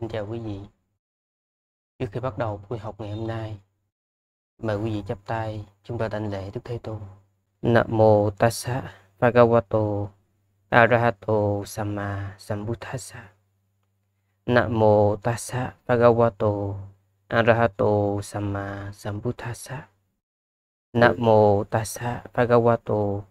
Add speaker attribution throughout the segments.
Speaker 1: Xin chào quý vị. Trước khi bắt đầu buổi học ngày hôm nay, mời quý vị chắp tay chúng ta đảnh lễ Đức Thế Tôn. Nam mô Tassa Bhagavato Arahato Samma sambuddhasa Nam mô Tassa Bhagavato Arahato Samma sambuddhasa Nam mô Tassa Bhagavato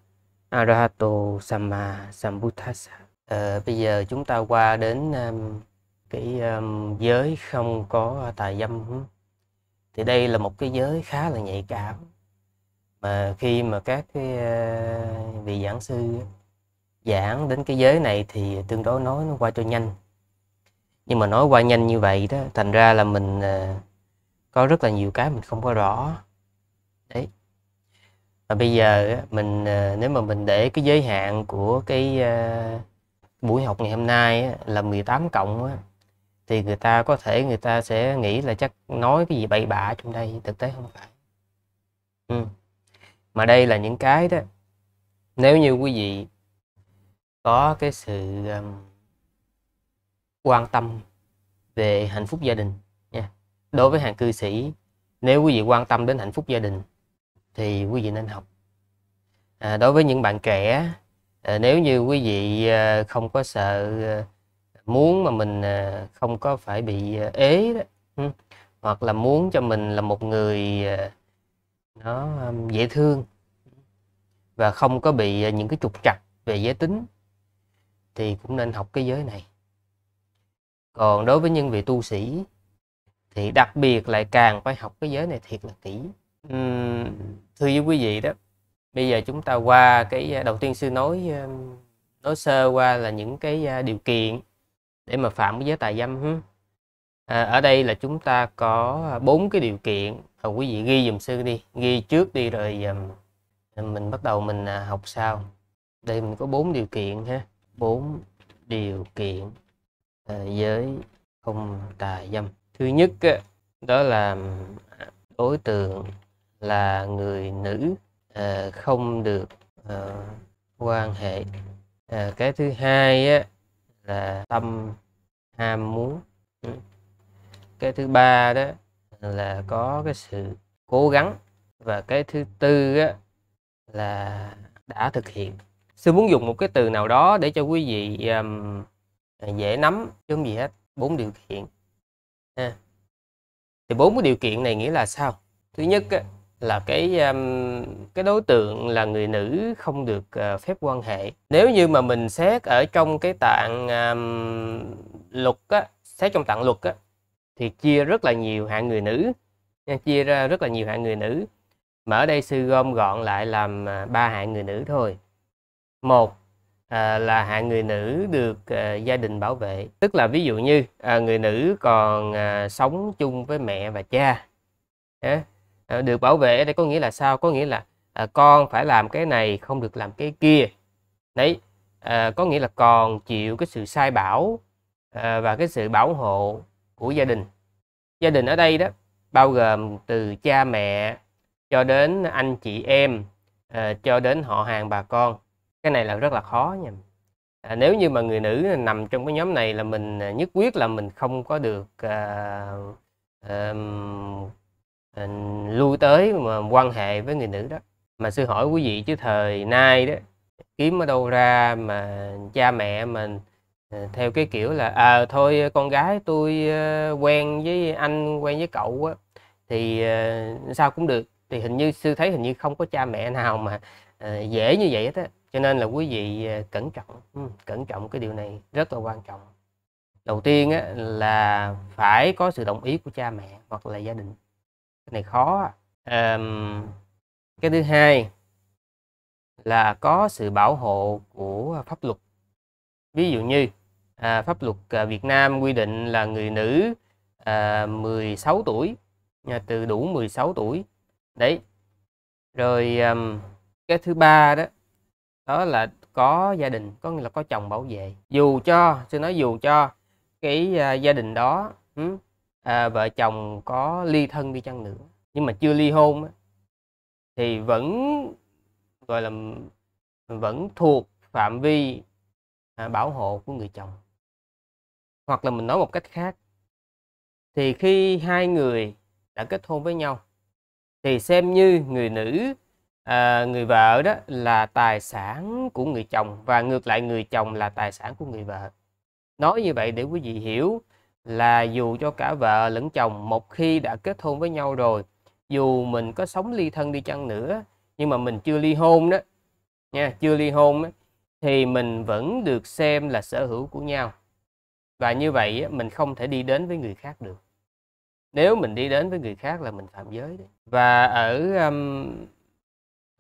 Speaker 1: Arahato Samma sambuddhasa Ờ, bây giờ chúng ta qua đến um, cái um, giới không có tài dâm thì đây là một cái giới khá là nhạy cảm mà khi mà các cái uh, vị giảng sư giảng đến cái giới này thì tương đối nói nó qua cho nhanh nhưng mà nói qua nhanh như vậy đó thành ra là mình uh, có rất là nhiều cái mình không có rõ đấy và bây giờ mình ờ, nếu mà mình để cái giới hạn của cái buổi học ngày hôm nay là 18 cộng thì người ta có thể người ta sẽ nghĩ là chắc nói cái gì bậy bạ trong đây thực tế không phải ừ. mà đây là những cái đó nếu như quý vị có cái sự um, quan tâm về hạnh phúc gia đình nha đối với hàng cư sĩ nếu quý vị quan tâm đến hạnh phúc gia đình thì quý vị nên học à, đối với những bạn trẻ à, nếu như quý vị à, không có sợ à, muốn mà mình à, không có phải bị à, ế đó ừ. hoặc là muốn cho mình là một người à, nó dễ thương và không có bị những cái trục trặc về giới tính thì cũng nên học cái giới này còn đối với những vị tu sĩ thì đặc biệt lại càng phải học cái giới này thiệt là kỹ thưa với quý vị đó bây giờ chúng ta qua cái đầu tiên sư nói nói sơ qua là những cái điều kiện để mà phạm cái giới tài dâm à, ở đây là chúng ta có à, bốn cái điều kiện à, quý vị ghi dùm sư đi ghi trước đi rồi um, mình bắt đầu mình à, học sau đây mình có bốn điều kiện ha bốn điều kiện à, giới không tài dâm thứ nhất đó là đối tượng là người nữ à, không được à, quan hệ à, cái thứ hai á, là tâm ham muốn ừ. cái thứ ba đó là có cái sự cố gắng và cái thứ tư á, là đã thực hiện sư muốn dùng một cái từ nào đó để cho quý vị um, dễ nắm chứ không gì hết bốn điều kiện ha. thì bốn cái điều kiện này nghĩa là sao thứ nhất á, là cái um, cái đối tượng là người nữ không được uh, phép quan hệ nếu như mà mình xét ở trong cái tạng um, luật á, xét trong tạng luật á, thì chia rất là nhiều hạng người nữ chia ra rất là nhiều hạng người nữ mà ở đây sư gom gọn lại làm à, ba hạng người nữ thôi một à, là hạng người nữ được à, gia đình bảo vệ tức là ví dụ như à, người nữ còn à, sống chung với mẹ và cha à, Ờ, được bảo vệ đây có nghĩa là sao có nghĩa là à, con phải làm cái này không được làm cái kia đấy à, có nghĩa là còn chịu cái sự sai bảo à, và cái sự bảo hộ của gia đình gia đình ở đây đó bao gồm từ cha mẹ cho đến anh chị em à, cho đến họ hàng bà con cái này là rất là khó nha à, nếu như mà người nữ nằm trong cái nhóm này là mình à, nhất quyết là mình không có được à, à, Ờ, lui tới mà quan hệ với người nữ đó mà sư hỏi quý vị chứ thời nay đó kiếm ở đâu ra mà cha mẹ mình ờ, theo cái kiểu là à, thôi con gái tôi quen với anh quen với cậu á thì sao cũng được thì hình như sư thấy hình như không có cha mẹ nào mà dễ như vậy đó cho nên là quý vị cẩn trọng ừ, cẩn trọng cái điều này rất là quan trọng đầu tiên á, là phải có sự đồng ý của cha mẹ hoặc là gia đình cái này khó um, cái thứ hai là có sự bảo hộ của pháp luật ví dụ như à, pháp luật à, Việt Nam quy định là người nữ à, 16 tuổi à, từ đủ 16 tuổi đấy rồi um, cái thứ ba đó đó là có gia đình có nghĩa là có chồng bảo vệ dù cho tôi nói dù cho cái uh, gia đình đó à, vợ chồng có ly thân đi chăng nữa nhưng mà chưa ly hôn á, thì vẫn gọi là vẫn thuộc phạm vi à, bảo hộ của người chồng hoặc là mình nói một cách khác thì khi hai người đã kết hôn với nhau thì xem như người nữ à, người vợ đó là tài sản của người chồng và ngược lại người chồng là tài sản của người vợ nói như vậy để quý vị hiểu là dù cho cả vợ lẫn chồng một khi đã kết hôn với nhau rồi dù mình có sống ly thân đi chăng nữa nhưng mà mình chưa ly hôn đó nha chưa ly hôn đó, thì mình vẫn được xem là sở hữu của nhau và như vậy mình không thể đi đến với người khác được nếu mình đi đến với người khác là mình phạm giới đấy. và ở um,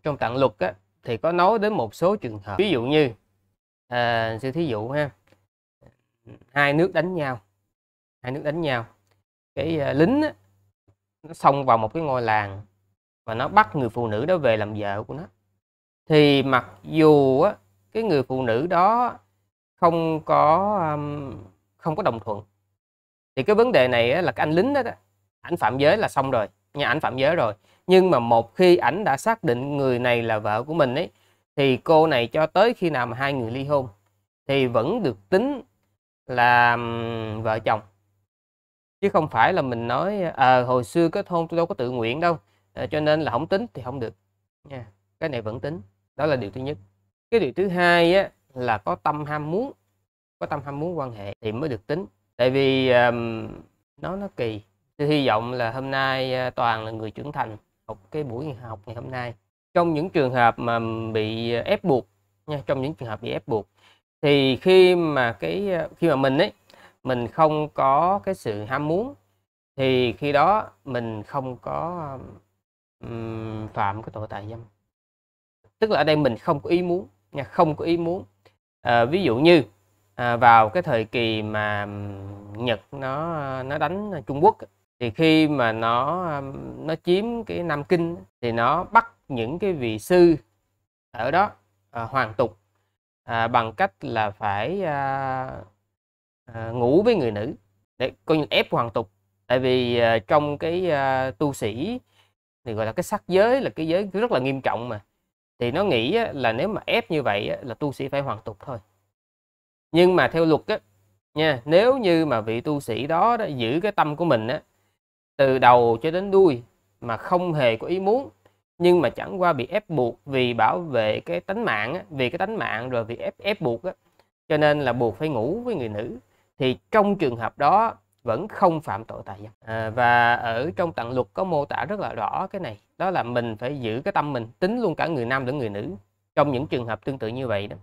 Speaker 1: trong tạng luật á, thì có nói đến một số trường hợp ví dụ như à, uh, sư thí dụ ha hai nước đánh nhau hai nước đánh nhau cái ờ, lính á, nó xông vào một cái ngôi làng và nó bắt người phụ nữ đó về làm vợ của nó thì mặc dù á, cái người phụ nữ đó không có um, không có đồng thuận thì cái vấn đề này á, là cái anh lính đó, đó ảnh phạm giới là xong rồi nhà ảnh phạm giới rồi nhưng mà một khi ảnh đã xác định người này là vợ của mình ấy thì cô này cho tới khi nào mà hai người ly hôn thì vẫn được tính là vợ chồng chứ không phải là mình nói à, hồi xưa kết hôn tôi đâu có tự nguyện đâu à, cho nên là không tính thì không được nha cái này vẫn tính đó là điều thứ nhất cái điều thứ hai á, là có tâm ham muốn có tâm ham muốn quan hệ thì mới được tính tại vì um, nó nó kỳ tôi hy vọng là hôm nay ờ, toàn là người trưởng thành học cái buổi học ngày hôm nay trong những trường hợp mà bị ép buộc nha trong những trường hợp bị ép buộc thì khi mà cái khi mà mình ấy mình không có cái sự ham muốn thì khi đó mình không có um, phạm cái tội tà dâm tức là ở đây mình không có ý muốn nha không có ý muốn à, ví dụ như à, vào cái thời kỳ mà Nhật nó nó đánh Trung Quốc thì khi mà nó nó chiếm cái Nam Kinh thì nó bắt những cái vị sư ở đó à, hoàng tục à, bằng cách là phải à, à, ngủ với người nữ để coi như ép hoàng tục tại vì à, trong cái à, tu sĩ thì gọi là cái sắc giới là cái giới rất là nghiêm trọng mà thì nó nghĩ á, là nếu mà ép như vậy á, là tu sĩ phải hoàn tục thôi nhưng mà theo luật á, nha nếu như mà vị tu sĩ đó, đó giữ cái tâm của mình á, từ đầu cho đến đuôi mà không hề có ý muốn nhưng mà chẳng qua bị ép buộc vì bảo vệ cái tánh mạng á, vì cái tánh mạng rồi vì ép ép buộc á, cho nên là buộc phải ngủ với người nữ thì trong trường hợp đó vẫn không phạm tội tà dâm à, và ở trong tạng luật có mô tả rất là rõ cái này đó là mình phải giữ cái tâm mình tính luôn cả người nam lẫn người nữ trong những trường hợp tương tự như vậy đó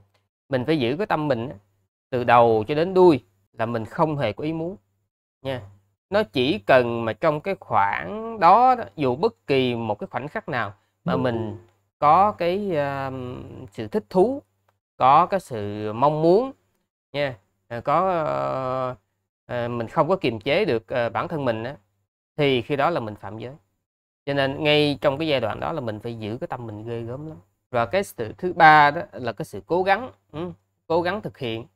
Speaker 1: mình phải giữ cái tâm mình từ đầu cho đến đuôi là mình không hề có ý muốn nha nó chỉ cần mà trong cái khoảng đó dù bất kỳ một cái khoảnh khắc nào mà mình có cái uh, sự thích thú có cái sự mong muốn nha À, có ờ, ờ, mình không có kiềm chế được ờ, bản thân mình thì khi đó là mình phạm giới cho nên ngay trong cái giai đoạn đó là mình phải giữ cái tâm mình ghê gớm lắm và cái sự thứ ba đó là cái sự cố gắng ừ, cố gắng thực hiện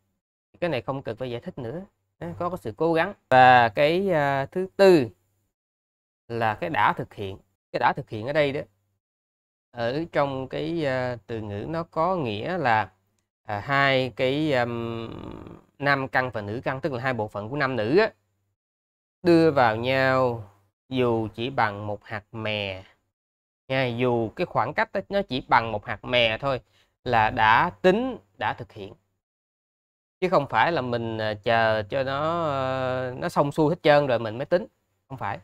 Speaker 1: cái này không cần phải giải thích nữa có cái sự cố gắng và cái thứ tư là cái đã thực hiện cái đã thực hiện ở đây đó ở trong cái từ ngữ nó có nghĩa là à, hai cái nam căn và nữ căn tức là hai bộ phận của nam nữ á, đưa vào nhau dù chỉ bằng một hạt mè nha dù cái khoảng cách đó, nó chỉ bằng một hạt mè thôi là đã tính đã thực hiện chứ không phải là mình à, chờ cho nó ờ, nó xong xuôi hết trơn rồi mình mới tính không phải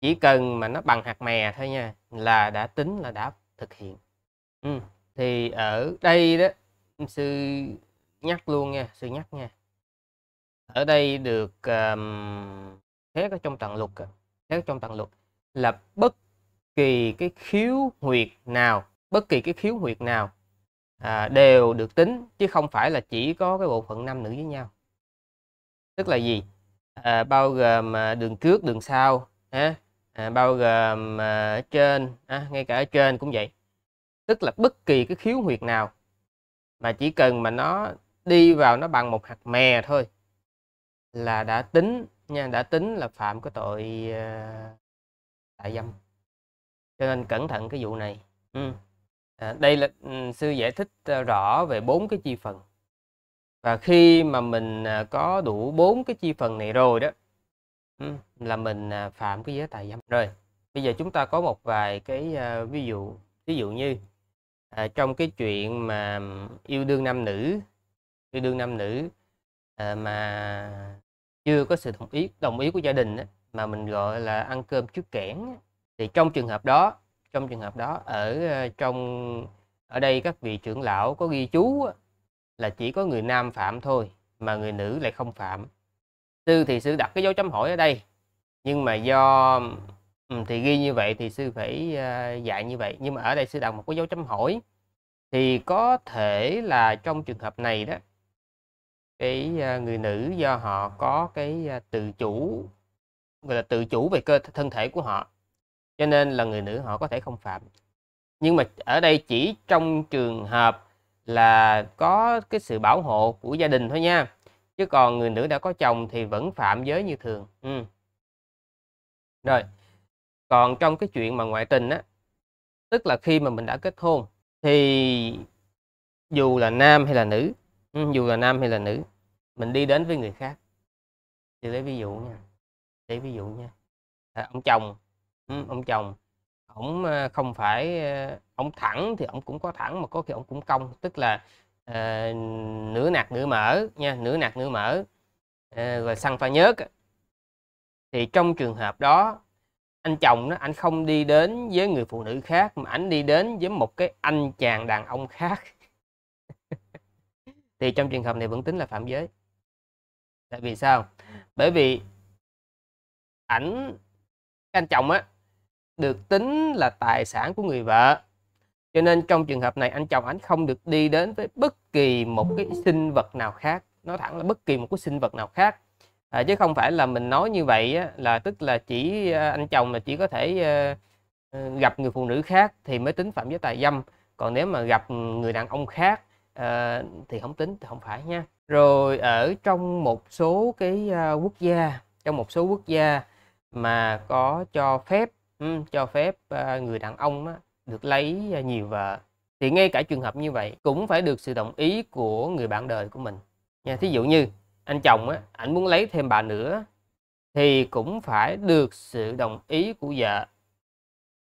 Speaker 1: chỉ cần mà nó bằng hạt mè thôi nha là đã tính là đã thực hiện ừ. thì ở đây đó sư nhắc luôn nha sự nhắc nha ở đây được um, xét ở trong tặng luật à, thế ở trong tặng luật là bất kỳ cái khiếu huyệt nào bất kỳ cái khiếu huyệt nào à, đều được tính chứ không phải là chỉ có cái bộ phận nam nữ với nhau tức là gì à, bao gồm à, đường trước đường sau ha, à, bao gồm à, ở trên à, ngay cả ở trên cũng vậy tức là bất kỳ cái khiếu huyệt nào mà chỉ cần mà nó đi vào nó bằng một hạt mè thôi là đã tính nha đã tính là phạm cái tội ờ, tại dâm cho nên cẩn thận cái vụ này ừ. à, đây là ừ, sư giải thích ờ, rõ về bốn cái chi phần và khi mà mình ờ, có đủ bốn cái chi phần này rồi đó ừ, là mình phạm cái giới tài dâm rồi bây giờ chúng ta có một vài cái ví dụ ví dụ như trong cái chuyện mà yêu đương nam nữ yêu đương nam nữ à, mà chưa có sự đồng ý đồng ý của gia đình ấy, mà mình gọi là ăn cơm trước kẽn thì trong trường hợp đó trong trường hợp đó ở ờ, trong ở đây các vị trưởng lão có ghi chú là chỉ có người nam phạm thôi mà người nữ lại không phạm sư thì sư đặt cái dấu chấm hỏi ở đây nhưng mà do thì ghi như vậy thì sư phải ờ, dạy như vậy nhưng mà ở đây sư đặt một cái dấu chấm hỏi thì có thể là trong trường hợp này đó cái à, người nữ do họ có cái à, tự chủ gọi là tự chủ về cơ thân thể của họ cho nên là người nữ họ có thể không phạm nhưng mà ở đây chỉ trong trường hợp là có cái sự bảo hộ của gia đình thôi nha chứ còn người nữ đã có chồng thì vẫn phạm giới như thường ừ. rồi còn trong cái chuyện mà ngoại tình á tức là khi mà mình đã kết hôn thì dù là nam hay là nữ Ừ, dù là nam hay là nữ mình đi đến với người khác thì lấy ví dụ nha lấy ví dụ nha à, ông chồng ừ, ừ. ông chồng ông ờ, không phải ông ờ, thẳng thì ông cũng có thẳng mà có khi ông cũng cong tức là à, nửa nạt nửa mở nha nửa nạt nửa mở à, rồi săn pha nhớt thì trong trường hợp đó anh chồng nó anh không đi đến với người phụ nữ khác mà anh đi đến với một cái anh chàng đàn ông khác thì trong trường hợp này vẫn tính là phạm giới tại vì sao bởi vì ảnh anh chồng á được tính là tài sản của người vợ cho nên trong trường hợp này anh chồng ảnh không được đi đến với bất kỳ một cái sinh vật nào khác nó thẳng là bất kỳ một cái sinh vật nào khác à, chứ không phải là mình nói như vậy á, là tức là chỉ à, anh chồng là chỉ có thể uh, gặp người phụ nữ khác thì mới tính phạm giới tài dâm còn nếu mà gặp người đàn ông khác à, thì không tính thì không phải nha rồi ở trong một số cái ờ, quốc gia trong một số quốc gia mà có cho phép um, cho phép uh, người đàn ông á, được lấy uh, nhiều vợ thì ngay cả trường hợp như vậy cũng phải được sự đồng ý của người bạn đời của mình nha thí dụ như anh chồng á anh muốn lấy thêm bà nữa thì cũng phải được sự đồng ý của vợ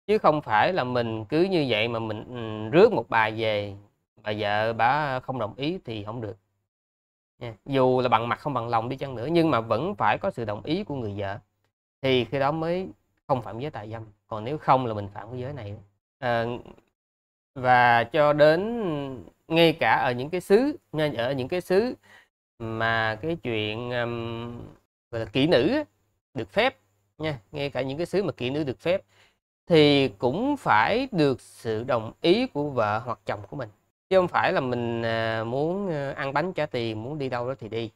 Speaker 1: chứ không phải là mình cứ như vậy mà mình ừ, rước một bà về bà vợ bà không đồng ý thì không được nha. dù là bằng mặt không bằng lòng đi chăng nữa nhưng mà vẫn phải có sự đồng ý của người vợ thì khi đó mới không phạm giới tài dâm còn nếu không là mình phạm cái giới này à, và cho đến ngay cả ở những cái xứ ngay ở những cái xứ mà cái chuyện um, gọi là kỹ nữ được phép nha ngay cả những cái xứ mà kỹ nữ được phép thì cũng phải được sự đồng ý của vợ hoặc chồng của mình chứ không phải là mình à, muốn ờ, ăn bánh trả tiền muốn đi đâu đó thì đi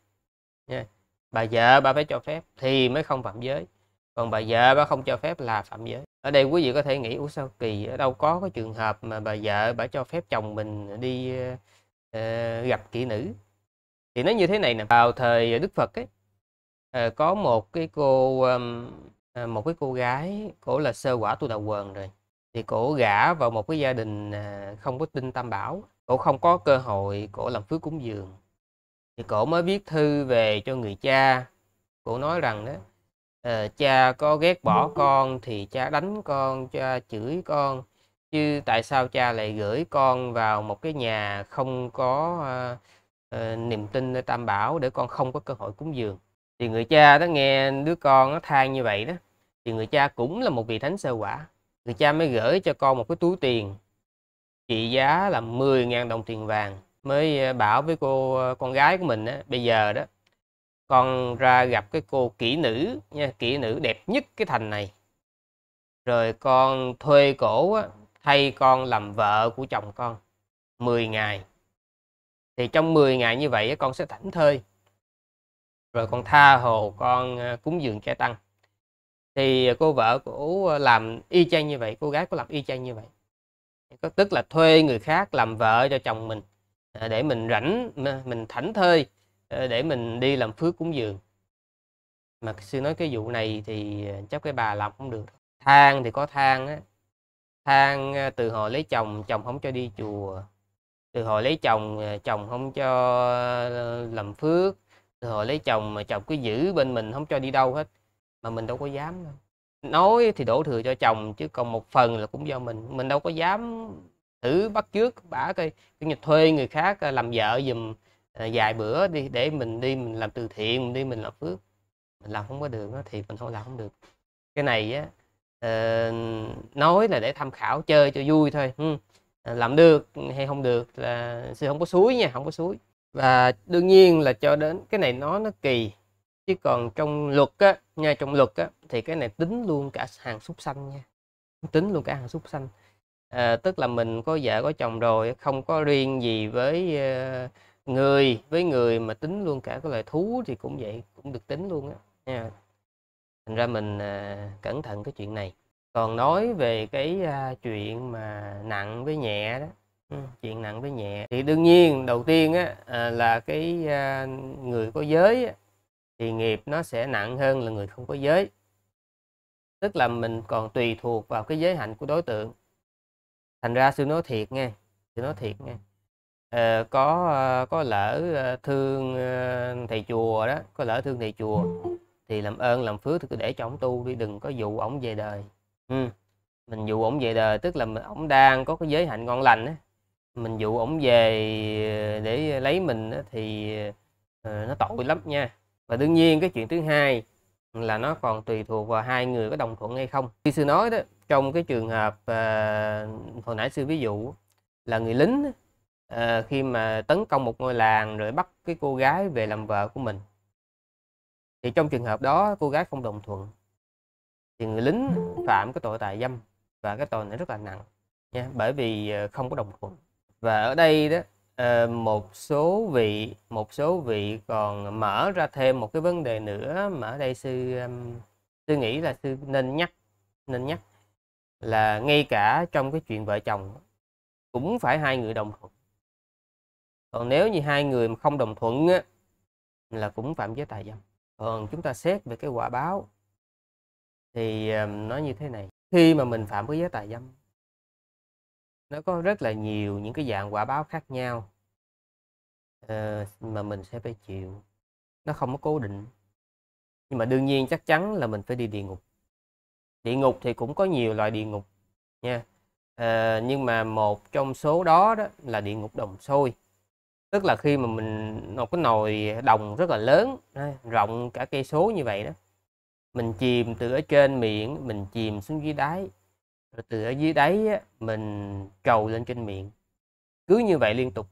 Speaker 1: nha bà vợ bà phải cho phép thì mới không phạm giới còn bà vợ bà không cho phép là phạm giới ở đây quý vị có thể nghĩ ủa sao kỳ ở đâu có cái trường hợp mà bà vợ bà cho phép chồng mình đi uh, gặp kỹ nữ thì nó như thế này nè vào thời đức phật ấy uh, có một cái cô um, một cái cô gái cổ là sơ quả tu đạo quần rồi thì cổ gả vào một cái gia đình à, không có tin tam bảo cổ không có cơ hội cổ làm phước cúng dường thì cổ mới viết thư về cho người cha cổ nói rằng đó uh, cha có ghét bỏ con thì cha đánh con cha chửi con chứ tại sao cha lại gửi con vào một cái nhà không có uh, uh, niềm tin tam bảo để con không có cơ hội cúng dường thì người cha đó nghe đứa con nó than như vậy đó thì người cha cũng là một vị thánh sơ quả người cha mới gửi cho con một cái túi tiền trị giá là 10.000 đồng tiền vàng mới ờ, bảo với cô ờ, con gái của mình á, bây giờ đó con ra gặp cái cô kỹ nữ nha kỹ nữ đẹp nhất cái thành này rồi con thuê cổ á, thay con làm vợ của chồng con 10 ngày thì trong 10 ngày như vậy con sẽ thảnh thơi rồi con tha hồ con ờ, cúng dường cha tăng thì cô vợ của làm y chang như vậy cô gái của làm y chang như vậy có tức là thuê người khác làm vợ cho chồng mình ờ, để mình rảnh ờ, mình thảnh thơi ờ, để mình đi làm phước cúng dường mà sư nói cái vụ này thì chắc cái bà làm không được than thì có than á than từ hồi lấy chồng chồng không cho đi chùa từ hồi lấy chồng chồng không cho làm phước từ hồi lấy chồng mà chồng cứ giữ bên mình không cho đi đâu hết mà mình đâu có dám đâu nói thì đổ thừa cho chồng chứ còn một phần là cũng do mình mình đâu có dám thử bắt trước bả cái cái nhà thuê người khác ờ, làm vợ dùm ờ, vài bữa đi để mình đi mình làm từ thiện mình đi mình làm phước mình làm không có được thì mình không làm không được cái này á ờ, nói là để tham khảo chơi cho vui thôi làm được hay không được là sư không có suối nha không có suối và đương nhiên là cho đến cái này nó nó kỳ chứ còn trong luật á nha trong luật á thì cái này tính luôn cả hàng súc sanh nha tính luôn cả hàng súc sanh à, tức là mình có vợ có chồng rồi không có riêng gì với uh, người với người mà tính luôn cả cái loài thú thì cũng vậy cũng được tính luôn á nha thành ra mình uh, cẩn thận cái chuyện này còn nói về cái uh, chuyện mà nặng với nhẹ đó ừ, chuyện nặng với nhẹ thì đương nhiên đầu tiên á, à, là cái người có giới á, thì nghiệp nó sẽ nặng hơn là người không có giới tức là mình còn tùy thuộc vào cái giới hạnh của đối tượng thành ra sư nói thiệt nghe sư nói thiệt nghe ờ, có ờ, có lỡ ờ, thương ờ, thầy chùa đó có lỡ thương thầy chùa thì làm ơn làm phước thì cứ để cho ông tu đi đừng có dụ ổng về đời ừ. mình dụ ổng về đời tức là ổng đang có cái giới hạnh ngon lành á mình dụ ổng về để lấy mình á, thì nó tội lắm nha và đương nhiên cái chuyện thứ hai là nó còn tùy thuộc vào hai người có đồng thuận hay không khi sư nói đó trong cái trường hợp à, hồi nãy sư ví dụ là người lính à, khi mà tấn công một ngôi làng rồi bắt cái cô gái về làm vợ của mình thì trong trường hợp đó cô gái không đồng thuận thì người lính phạm cái tội tà dâm và cái tội này rất là nặng nha bởi vì ờ, không có đồng thuận và ở đây đó Ờ, một số vị một số vị còn mở ra thêm một cái vấn đề nữa mà ở đây sư sư nghĩ là sư nên nhắc nên nhắc là ngay cả trong cái chuyện vợ chồng cũng phải hai người đồng thuận còn nếu như hai người mà không đồng thuận á, là cũng phạm giới tài dâm còn chúng ta xét về cái quả báo thì um, nó như thế này khi mà mình phạm với giới tài dâm nó có rất là nhiều những cái dạng quả báo khác nhau uh, mà mình sẽ phải chịu nó không có cố định nhưng mà đương nhiên chắc chắn là mình phải đi địa ngục địa ngục thì cũng có nhiều loại địa ngục nha à, nhưng mà một trong số đó đó là địa ngục đồng sôi tức là khi mà mình một cái nồi đồng rất là lớn rộng cả cây số như vậy đó mình chìm từ ở trên miệng mình chìm xuống dưới đáy rồi từ ở dưới đáy á, mình trầu lên trên miệng cứ như vậy liên tục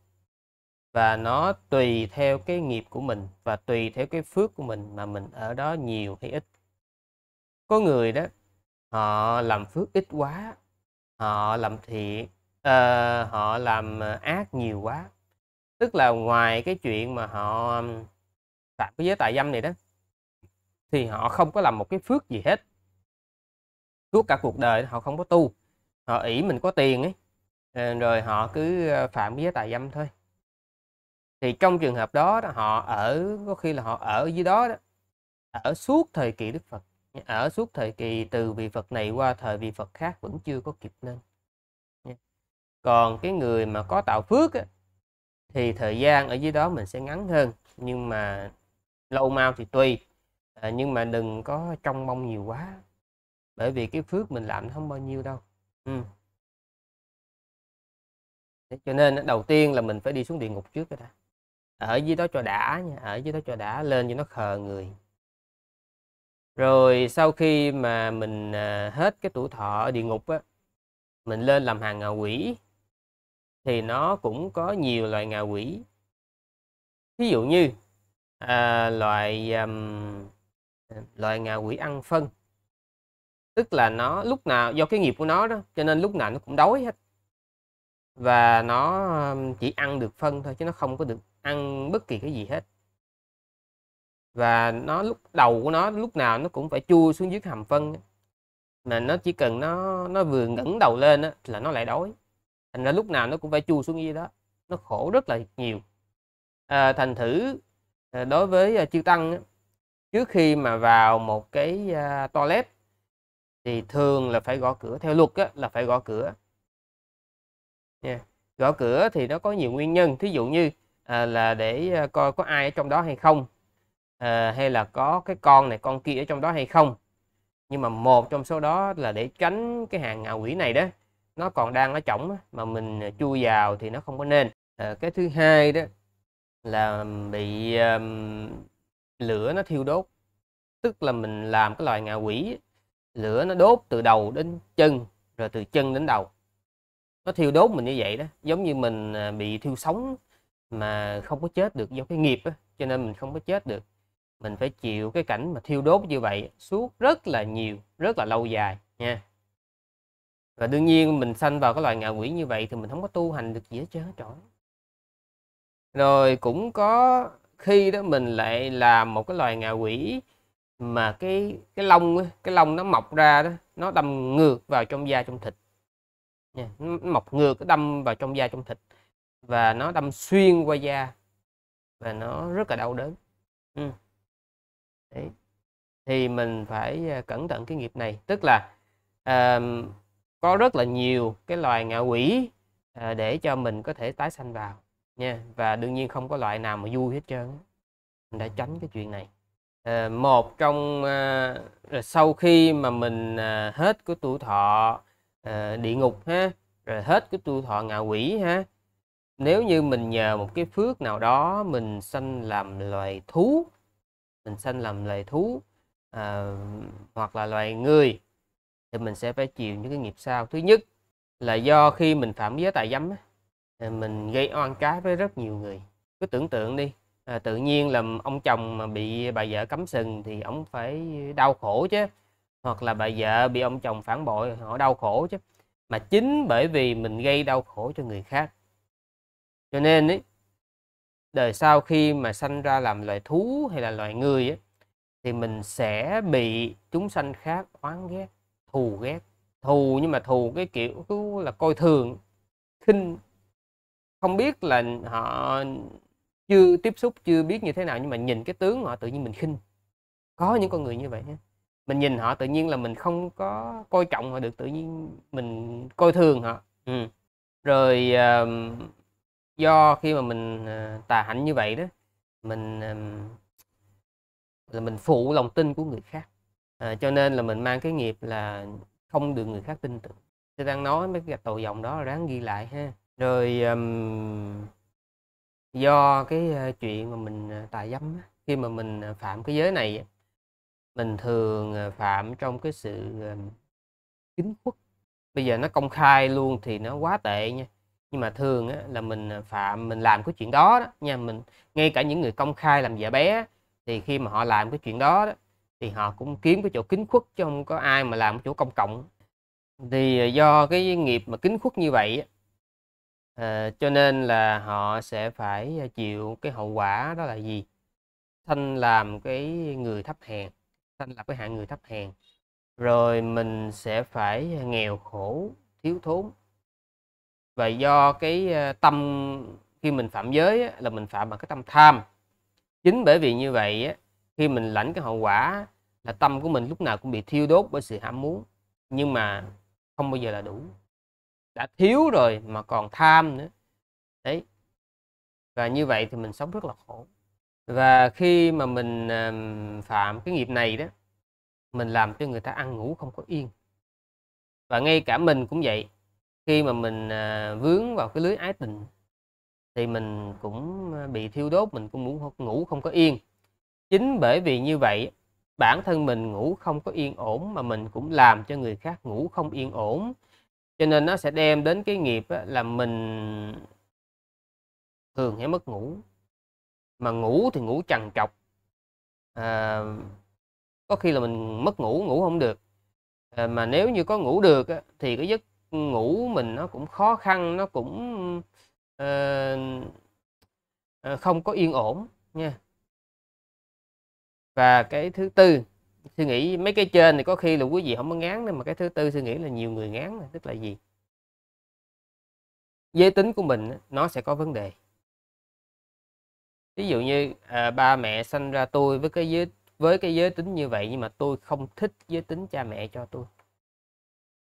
Speaker 1: và nó tùy theo cái nghiệp của mình và tùy theo cái phước của mình mà mình ở đó nhiều hay ít có người đó họ làm phước ít quá họ làm thiện uh, họ làm ờ, ác nhiều quá tức là ngoài cái chuyện mà họ phạm cái giới tài dâm này đó thì họ không có làm một cái phước gì hết suốt cả cuộc đời họ không có tu họ ỷ mình có tiền ấy ờ, rồi họ cứ ờ, phạm với tà dâm thôi thì trong trường hợp đó họ ở có khi là họ ở dưới đó, đó ở suốt thời kỳ đức phật ở suốt thời kỳ từ vị phật này qua thời vị phật khác vẫn chưa có kịp nên còn cái người mà có tạo phước ấy, thì thời gian ở dưới đó mình sẽ ngắn hơn nhưng mà lâu mau thì tùy ờ, nhưng mà đừng có trông mong nhiều quá bởi vì cái phước mình làm không bao nhiêu đâu ừ. cho nên đầu tiên là mình phải đi xuống địa ngục trước cái đã ở dưới đó cho đã nha ở dưới đó cho đã lên cho nó khờ người rồi sau khi mà mình à, hết cái tuổi thọ ở địa ngục á mình lên làm hàng ngạ quỷ thì nó cũng có nhiều loại ngạ quỷ ví dụ như à, loại um, loại ngạ quỷ ăn phân tức là nó lúc nào do cái nghiệp của nó đó cho nên lúc nào nó cũng đói hết và nó chỉ ăn được phân thôi chứ nó không có được ăn bất kỳ cái gì hết và nó lúc đầu của nó lúc nào nó cũng phải chui xuống dưới hầm phân mà nó chỉ cần nó nó vừa ngẩng đầu lên á, là nó lại đói thành ra lúc nào nó cũng phải chui xuống dưới đó nó khổ rất là nhiều à, thành thử à, đối với à, chư tăng trước khi mà vào một cái à, toilet thì thường là phải gõ cửa theo luật á, là phải gõ cửa nha gõ cửa thì nó có nhiều nguyên nhân thí dụ như à, là để à, coi có ai ở trong đó hay không à, hay là có cái con này con kia ở trong đó hay không nhưng mà một trong số đó là để tránh cái hàng ngạo quỷ này đó nó còn đang ở trỏng mà mình chui vào thì nó không có nên à, cái thứ hai đó là bị um, lửa nó thiêu đốt tức là mình làm cái loài ngạ quỷ lửa nó đốt từ đầu đến chân rồi từ chân đến đầu nó thiêu đốt mình như vậy đó giống như mình à, bị thiêu sống mà không có chết được do cái nghiệp đó. cho nên mình không có chết được mình phải chịu cái cảnh mà thiêu đốt như vậy suốt rất là nhiều rất là lâu dài nha và đương nhiên mình sanh vào cái loài ngạ quỷ như vậy thì mình không có tu hành được gì hết trơn rồi cũng có khi đó mình lại làm một cái loài ngạ quỷ mà cái cái lông cái lông nó mọc ra đó nó đâm ngược vào trong da trong thịt nha nó mọc ngược nó đâm vào trong da trong thịt và nó đâm xuyên qua da và nó rất là đau đớn ừ. Đấy. thì mình phải à, cẩn thận cái nghiệp này tức là uh, có rất là nhiều cái loài ngạ quỷ uh, để cho mình có thể tái sanh vào nha và đương nhiên không có loại nào mà vui hết trơn mình đã tránh cái chuyện này Ờ, một trong ờ, rồi sau khi mà mình ờ, hết cái tuổi thọ địa ngục ha rồi hết cái tuổi thọ ngạ quỷ ha nếu như mình nhờ một cái phước nào đó mình sanh làm loài thú mình sanh làm loài thú à, hoặc là loài người thì mình sẽ phải chịu những cái nghiệp sau thứ nhất là do khi mình phạm giới tài dâm mình gây oan trái với rất nhiều người cứ tưởng tượng đi à, tự nhiên là ông chồng mà bị bà vợ cấm sừng thì ông phải đau khổ chứ hoặc là bà vợ bị ông chồng phản bội họ đau khổ chứ mà chính bởi vì mình gây đau khổ cho người khác cho nên ấy, đời sau khi mà sanh ra làm loài thú hay là loài người ấy, thì mình sẽ bị chúng sanh khác oán ghét thù ghét thù nhưng mà thù cái kiểu là coi thường khinh không biết là họ chưa tiếp xúc chưa biết như thế nào nhưng mà nhìn cái tướng họ tự nhiên mình khinh có những con người như vậy mình nhìn họ tự nhiên là mình không có coi trọng họ được tự nhiên mình coi thường họ ừ. rồi uh, do khi mà mình uh, tà hạnh như vậy đó mình uh, là mình phụ lòng tin của người khác à, cho nên là mình mang cái nghiệp là không được người khác tin tưởng tôi đang nói mấy cái gạch dòng đó ráng ghi lại ha rồi um, do cái ờ, chuyện mà mình ờ, tà dâm khi mà mình ờ, phạm cái giới này mình thường phạm trong cái sự kính khuất bây giờ nó công khai luôn thì nó quá tệ nha nhưng mà thường á, là mình phạm mình làm cái chuyện đó, đó nha mình ngay cả những người công khai làm vợ bé thì khi mà họ làm cái chuyện đó, đó thì họ cũng kiếm cái chỗ kính khuất chứ không có ai mà làm cái chỗ công cộng thì do cái nghiệp mà kính khuất như vậy à, cho nên là họ sẽ phải ờ, chịu cái hậu quả đó là gì thanh làm cái người thấp hèn thanh là cái hạng người thấp hèn rồi mình sẽ phải ờ, nghèo khổ thiếu thốn và do cái tâm khi mình phạm giới là mình phạm bằng cái tâm tham chính bởi vì như vậy khi mình lãnh cái hậu quả là tâm của mình lúc nào cũng bị thiêu đốt bởi sự ham muốn nhưng mà không bao giờ là đủ đã thiếu rồi mà còn tham nữa đấy và như vậy thì mình sống rất là khổ và khi mà mình phạm cái nghiệp này đó mình làm cho người ta ăn ngủ không có yên và ngay cả mình cũng vậy khi mà mình ờ, vướng vào cái lưới ái tình thì mình cũng ờ, bị thiêu đốt mình cũng muốn ngủ không có yên chính bởi vì như vậy bản thân mình ngủ không có yên ổn mà mình cũng làm cho người khác ngủ không yên ổn cho nên nó sẽ đem đến cái nghiệp là mình thường hay mất ngủ mà ngủ thì ngủ trằn trọc à, có khi là mình mất ngủ ngủ không được à, mà nếu như có ngủ được thì cái giấc ngủ mình nó cũng khó khăn nó cũng à, không có yên ổn nha và cái thứ tư suy nghĩ mấy cái trên thì có khi là quý vị không có ngán nữa mà cái thứ tư suy nghĩ là nhiều người ngán này. tức là gì giới tính của mình nó sẽ có vấn đề ví dụ như à, ba mẹ sinh ra tôi với cái giới với cái giới tính như vậy nhưng mà tôi không thích giới tính cha mẹ cho tôi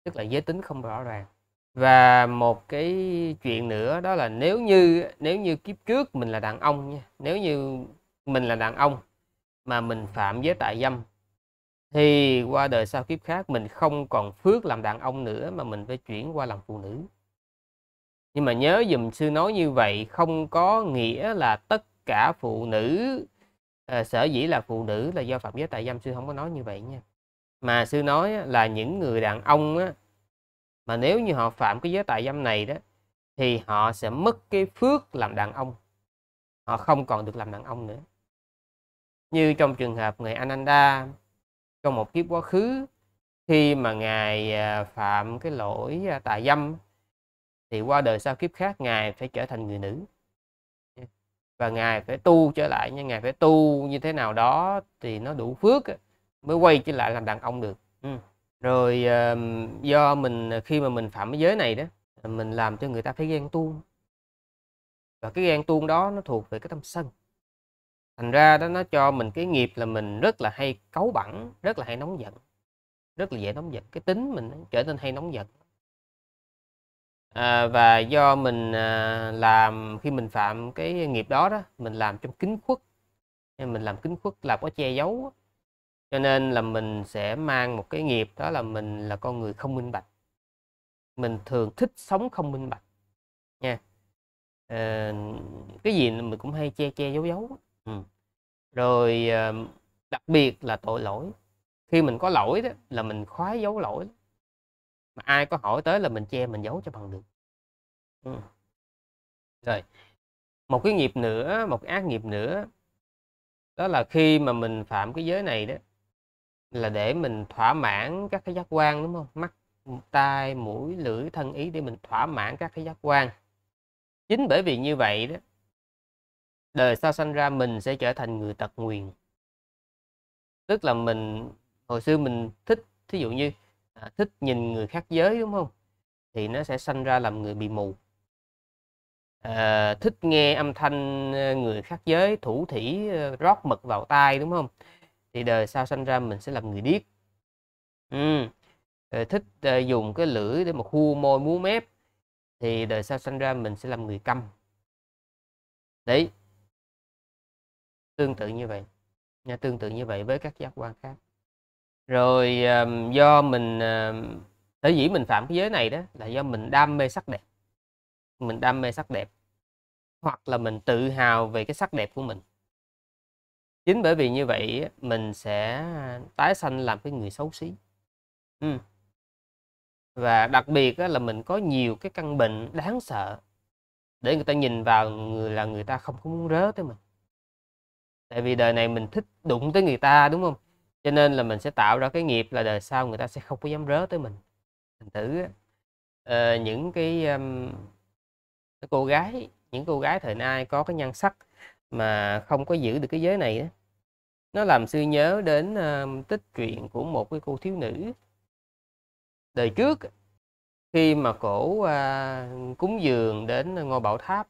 Speaker 1: tức là giới tính không rõ ràng và một cái chuyện nữa đó là nếu như nếu như kiếp trước mình là đàn ông nha nếu như mình là đàn ông mà mình phạm giới tại dâm thì qua đời sau kiếp khác mình không còn phước làm đàn ông nữa mà mình phải chuyển qua làm phụ nữ nhưng mà nhớ dùm sư nói như vậy không có nghĩa là tất cả phụ nữ à, sở dĩ là phụ nữ là do phạm giới tại dâm sư không có nói như vậy nha mà sư nói là những người đàn ông á, mà nếu như họ phạm cái giới tại dâm này đó thì họ sẽ mất cái phước làm đàn ông họ không còn được làm đàn ông nữa như trong trường hợp người Ananda trong một kiếp quá khứ khi mà ngài à, phạm cái lỗi à, tà dâm thì qua đời sau kiếp khác ngài phải trở thành người nữ và ngài phải tu trở lại nhưng ngài phải tu như thế nào đó thì nó đủ phước mới quay trở lại làm đàn ông được ừ. rồi à, do mình khi mà mình phạm cái giới này đó mình làm cho người ta phải ghen tuông và cái ghen tuông đó nó thuộc về cái tâm sân thành ra đó nó cho mình cái nghiệp là mình rất là hay cấu bẩn rất là hay nóng giận rất là dễ nóng giận cái tính mình trở nên hay nóng giận à, và do mình à, làm khi mình phạm cái nghiệp đó đó mình làm trong kính khuất mình làm kính khuất là có che giấu cho nên là mình sẽ mang một cái nghiệp đó là mình là con người không minh bạch mình thường thích sống không minh bạch nha à, cái gì mình cũng hay che che giấu giấu ừ. rồi ờ, đặc biệt là tội lỗi khi mình có lỗi đó là mình khoái giấu lỗi mà ai có hỏi tới là mình che mình giấu cho bằng được rồi một cái nghiệp nữa một cái ác nghiệp nữa đó là khi mà mình phạm cái giới này đó là để mình thỏa mãn các cái giác quan đúng không mắt tai mũi lưỡi thân ý để mình thỏa mãn các cái giác quan chính bởi vì như vậy đó đời sau sanh ra mình sẽ trở thành người tật nguyền tức là mình hồi xưa mình thích thí dụ như à, thích nhìn người khác giới đúng không thì nó sẽ sanh ra làm người bị mù à, thích nghe âm thanh ờ, người khác giới thủ thủy ờ, rót mật vào tai đúng không thì đời sau sanh ra mình sẽ làm người điếc ừ. Rồi thích uh, dùng cái lưỡi để mà khu môi múa mép thì đời sau sanh ra mình sẽ làm người câm đấy tương tự như vậy nha tương tự như vậy với các giác quan khác rồi do mình um, sở dĩ mình phạm cái giới này đó là do mình đam mê sắc đẹp mình đam mê sắc đẹp hoặc là mình tự hào về cái sắc đẹp của mình chính bởi vì như vậy mình sẽ tái sanh làm cái người xấu xí ừ. và đặc biệt là mình có nhiều cái căn bệnh đáng sợ để người ta nhìn vào người là người ta không có muốn rớ tới mình tại vì đời này mình thích đụng tới người ta đúng không cho nên là mình sẽ tạo ra cái nghiệp là đời sau người ta sẽ không có dám rớ tới mình thành thử uh, những cái um, cô gái những cô gái thời nay có cái nhan sắc mà không có giữ được cái giới này đó. nó làm sư nhớ đến um, tích truyện của một cái cô thiếu nữ đời trước khi mà cổ uh, cúng dường đến ngôi bảo tháp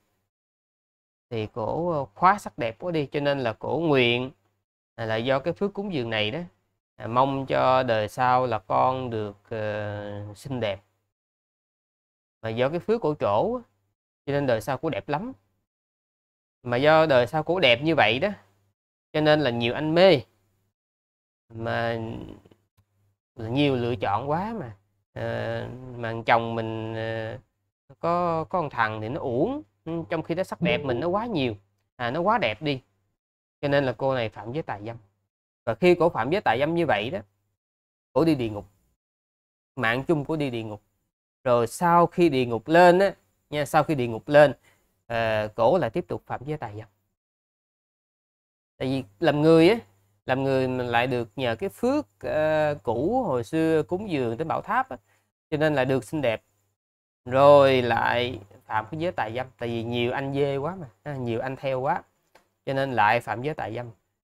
Speaker 1: thì cổ ờ, khóa sắc đẹp quá đi cho nên là cổ nguyện à, là do cái phước cúng dường này đó à, mong cho đời sau là con được uh, xinh đẹp mà do cái phước của chỗ cho nên đời sau của đẹp lắm mà do đời sau của đẹp như vậy đó cho nên là nhiều anh mê mà nhiều lựa chọn quá mà à, mà chồng mình có có một thằng thì nó uổng Ừ, trong khi đó sắc đẹp mình nó quá nhiều à, nó quá đẹp đi cho nên là cô này phạm giới tài dâm và khi cổ phạm giới tài dâm như vậy đó cổ đi địa ngục mạng chung của đi địa ngục rồi sau khi địa ngục lên á nha sau khi địa ngục lên à, cổ lại tiếp tục phạm giới tài dâm tại vì làm người á làm người mình lại được nhờ cái phước uh, cũ hồi xưa cúng dường tới bảo tháp á, cho nên là được xinh đẹp rồi lại phạm cái giới tài dâm tại vì nhiều anh dê quá mà nhiều anh theo quá cho nên lại phạm giới tài dâm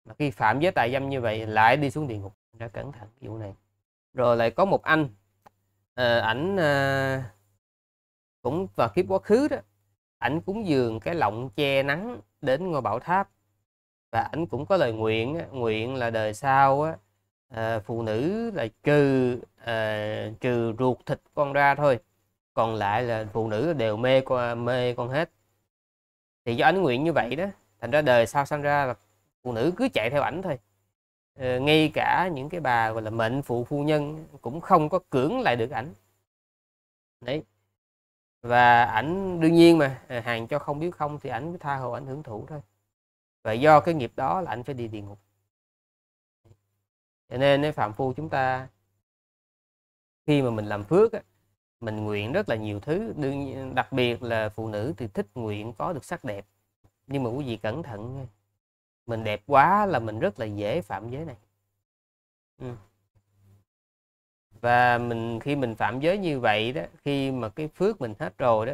Speaker 1: mà khi phạm giới tài dâm như vậy lại đi xuống địa ngục đã cẩn thận vụ này rồi lại có một anh à, ảnh à, cũng vào kiếp quá khứ đó ảnh cúng dường cái lọng che nắng đến ngôi bảo tháp và ảnh cũng có lời nguyện nguyện là đời sau á, à, phụ nữ là trừ à, trừ ruột thịt con ra thôi còn lại là phụ nữ đều mê con mê con hết thì do ảnh nguyện như vậy đó thành ra đời sau sanh ra là phụ nữ cứ chạy theo ảnh thôi ờ, ngay cả những cái bà gọi là mệnh phụ phu nhân cũng không có cưỡng lại được ảnh đấy và ảnh đương nhiên mà à, hàng cho không biết không thì ảnh cứ tha hồ ảnh hưởng thụ thôi và do cái nghiệp đó là ảnh phải đi địa ngục cho nên phạm phu chúng ta khi mà mình làm phước á, mình nguyện rất là nhiều thứ đương đặc biệt là phụ nữ thì thích nguyện có được sắc đẹp nhưng mà quý vị cẩn thận nha mình đẹp quá là mình rất là dễ phạm giới này ừ. và mình khi mình phạm giới như vậy đó khi mà cái phước mình hết rồi đó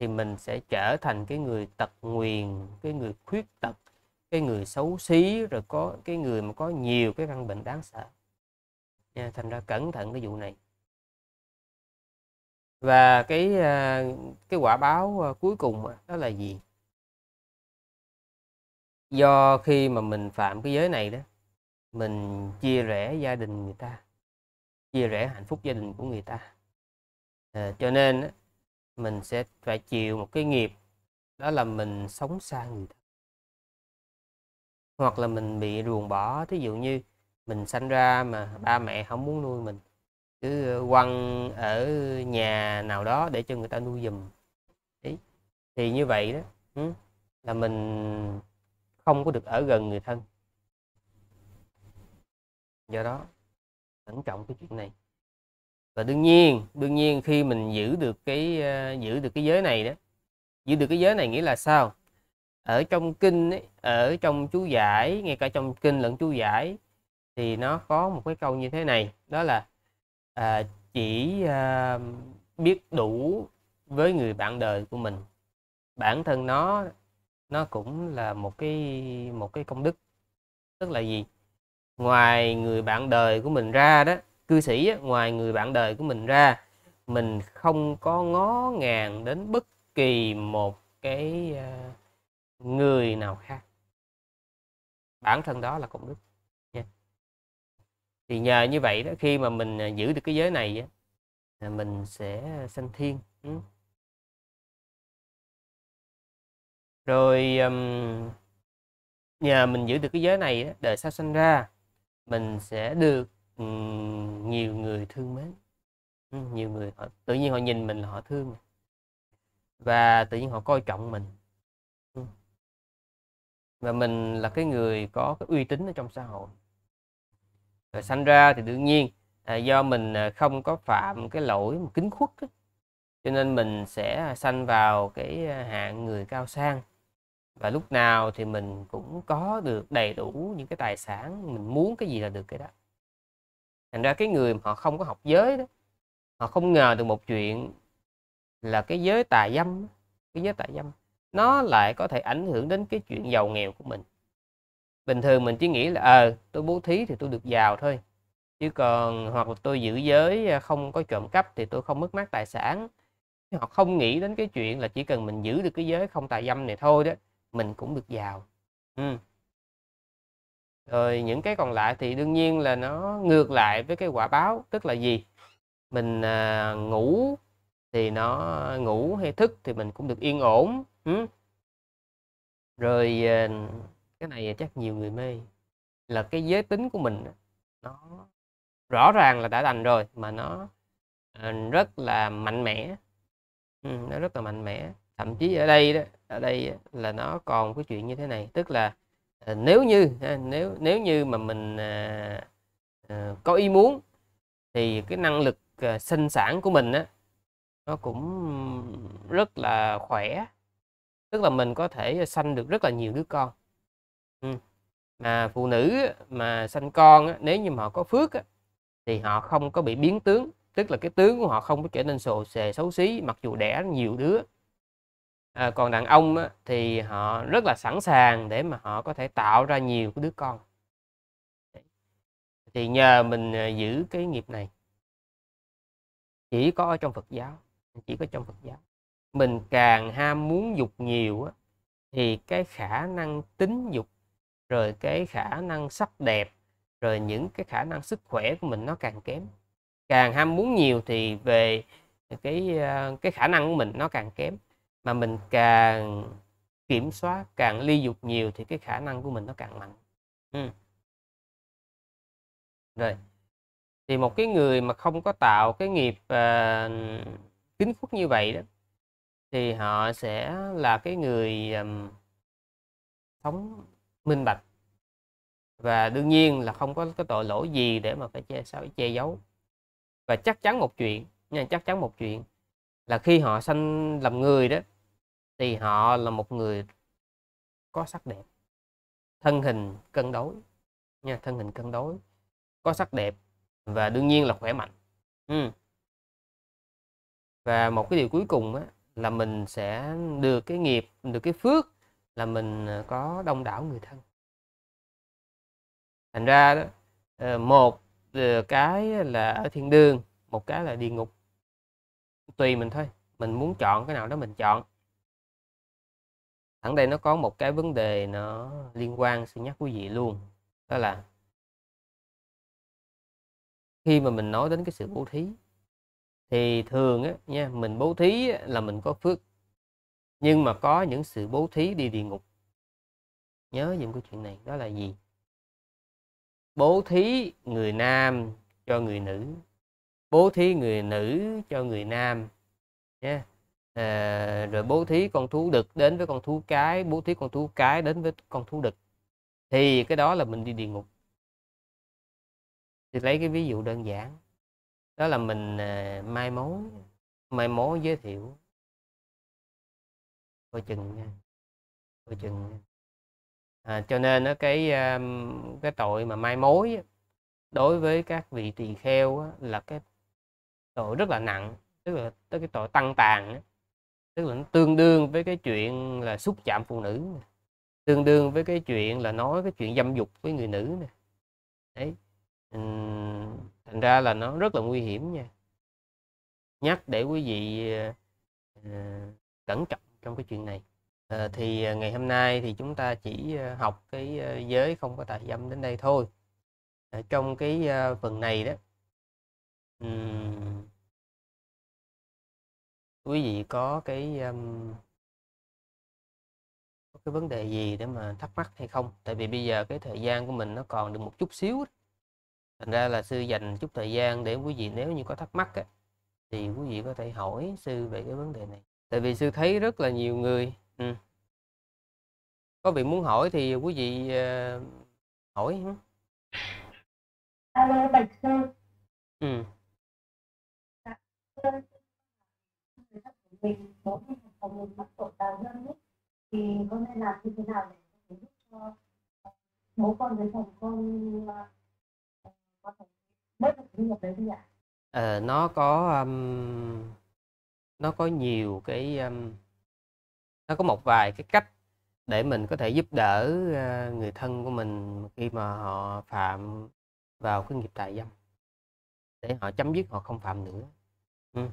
Speaker 1: thì mình sẽ trở thành cái người tật nguyền cái người khuyết tật cái người xấu xí rồi có cái người mà có nhiều cái căn bệnh đáng sợ nha, thành ra cẩn thận cái vụ này và cái ờ, cái quả báo ờ, cuối cùng đó là gì do khi mà mình phạm cái giới này đó mình chia rẽ gia đình người ta chia rẽ hạnh phúc gia đình của người ta à, cho nên mình sẽ phải chịu một cái nghiệp đó là mình sống xa người ta hoặc là mình bị ruồng bỏ thí dụ như mình sanh ra mà ba mẹ không muốn nuôi mình cứ ờ, quăng ở nhà nào đó để cho người ta nuôi dùm Đấy. thì như vậy đó là mình không có được ở gần người thân do đó cẩn trọng cái chuyện này và đương nhiên đương nhiên khi mình giữ được cái ờ, giữ được cái giới này đó giữ được cái giới này nghĩa là sao ở trong kinh ấy, ở trong chú giải ngay cả trong kinh lẫn chú giải thì nó có một cái câu như thế này đó là à, chỉ à, biết đủ với người bạn đời của mình bản thân nó nó cũng là một cái một cái công đức tức là gì ngoài người bạn đời của mình ra đó cư sĩ á, ngoài người bạn đời của mình ra mình không có ngó ngàng đến bất kỳ một cái à, người nào khác bản thân đó là công đức thì nhờ như vậy đó khi mà mình à, giữ được cái giới này là mình sẽ sanh thiên rồi nhờ mình giữ được cái giới này đời sau sanh ra mình sẽ được nhiều người thương mến nhiều người họ tự nhiên họ nhìn mình là họ thương và tự nhiên họ coi trọng mình và mình là cái người có cái uy tín ở trong xã hội rồi sanh ra thì đương nhiên à, do mình à, không có phạm cái lỗi kính khuất ấy. cho nên mình sẽ sanh vào cái à, hạng người cao sang và lúc nào thì mình cũng có được đầy đủ những cái tài sản mình muốn cái gì là được cái đó thành ra cái người họ không có học giới đó họ không ngờ được một chuyện là cái giới tà dâm cái giới tà dâm nó lại có thể ảnh hưởng đến cái chuyện giàu nghèo của mình bình thường mình chỉ nghĩ là ờ à, tôi bố thí thì tôi được giàu thôi chứ còn hoặc là tôi giữ giới ờ, không có trộm cắp thì tôi không mất mát tài sản họ không nghĩ đến cái chuyện là chỉ cần mình giữ được cái giới không tà dâm này thôi đó mình cũng được giàu ừ. rồi những cái còn lại thì đương nhiên là nó ngược lại với cái quả báo tức là gì mình à, ngủ thì nó ngủ hay thức thì mình cũng được yên ổn ừ. rồi à, cái này chắc nhiều người mê là cái giới tính của mình nó rõ ràng là đã thành rồi mà nó ờ, rất là mạnh mẽ ừ, nó rất là mạnh mẽ thậm chí ở đây đó ở đây là nó còn cái chuyện như thế này tức là ờ, nếu như nếu nếu như mà mình ờ, có ý muốn thì cái năng lực sinh sản của mình á nó cũng rất là khỏe tức là mình có thể sanh được rất là nhiều đứa con Ừ. mà phụ nữ mà sanh con nếu như mà họ có phước thì họ không có bị biến tướng tức là cái tướng của họ không có trở nên sồ sề xấu xí mặc dù đẻ nhiều đứa à, còn đàn ông thì họ rất là sẵn sàng để mà họ có thể tạo ra nhiều đứa con thì nhờ mình à, giữ cái nghiệp này chỉ có ở trong Phật giáo chỉ có trong Phật giáo mình càng ham muốn dục nhiều thì cái khả năng tính dục rồi cái khả năng sắc đẹp rồi những cái khả năng sức khỏe của mình nó càng kém càng ham muốn nhiều thì về cái ờ, cái khả năng của mình nó càng kém mà mình càng kiểm soát càng ly dục nhiều thì cái khả năng của mình nó càng mạnh ừ. rồi thì một cái người mà không có tạo cái nghiệp uh, kính khuất như vậy đó thì họ sẽ là cái người um, sống minh bạch và đương nhiên là không có cái tội lỗi gì để mà phải che sao che giấu và chắc chắn một chuyện nha chắc chắn một chuyện là khi họ sanh làm người đó thì họ là một người có sắc đẹp thân hình cân đối nha thân hình cân đối có sắc đẹp và đương nhiên là khỏe mạnh ừ. và một cái điều cuối cùng á, là mình sẽ được cái nghiệp được cái phước là mình ờ, có đông đảo người thân thành ra đó ờ, một ờ, cái là ở thiên đường một cái là địa ngục tùy mình thôi mình muốn chọn cái nào đó mình chọn thẳng đây nó có một cái vấn đề nó liên quan xin nhắc quý vị luôn đó là khi mà mình nói đến cái sự bố thí thì thường á nha mình bố thí là mình có phước nhưng mà có những sự bố thí đi địa ngục nhớ dùm cái chuyện này đó là gì bố thí người nam cho người nữ bố thí người nữ cho người nam nhé à, rồi bố thí con thú đực đến với con thú cái bố thí con thú cái đến với con thú đực thì cái đó là mình đi địa ngục thì lấy cái ví dụ đơn giản đó là mình à, mai mối mai mối giới
Speaker 2: thiệu coi chừng nha coi chừng nha.
Speaker 1: À, cho nên đó, cái um, cái tội mà mai mối đối với các vị tỳ kheo là cái tội rất là nặng tức là tức cái tội tăng tàn tức là nó tương đương với cái chuyện là xúc chạm phụ nữ tương đương với cái chuyện là nói cái chuyện dâm dục với người nữ này. đấy thành ra là nó rất là nguy hiểm nha nhắc để quý vị uh, cẩn trọng trong cái chuyện này à, thì ờ, ngày hôm nay thì chúng ta chỉ ờ, học cái giới không có tài dâm đến đây thôi à, trong cái phần này đó
Speaker 3: um,
Speaker 1: quý vị có cái um, có cái vấn đề gì để mà thắc mắc hay không tại vì bây giờ cái thời gian của mình nó còn được một chút xíu thành ra là sư dành chút thời gian để quý vị nếu như có thắc mắc ấy, thì quý vị có thể hỏi sư về cái vấn đề này tại vì sư thấy rất là nhiều người ừ. có việc muốn hỏi thì quý vị uh, hỏi
Speaker 3: alo bạch sư ừ. Dạ, mình muốn phòng mình mắc tội tà nhân ấy, thì con nên làm như thế nào để giúp cho ờ, bố con với chồng con ờ, có thể bớt được thu nhập đấy đi ạ?
Speaker 1: Ờ, nó có um, nó có nhiều cái um, nó có một vài cái cách để mình có thể giúp đỡ uh, người thân của mình khi mà họ phạm vào cái nghiệp tà dâm để họ chấm dứt họ không phạm nữa ừ.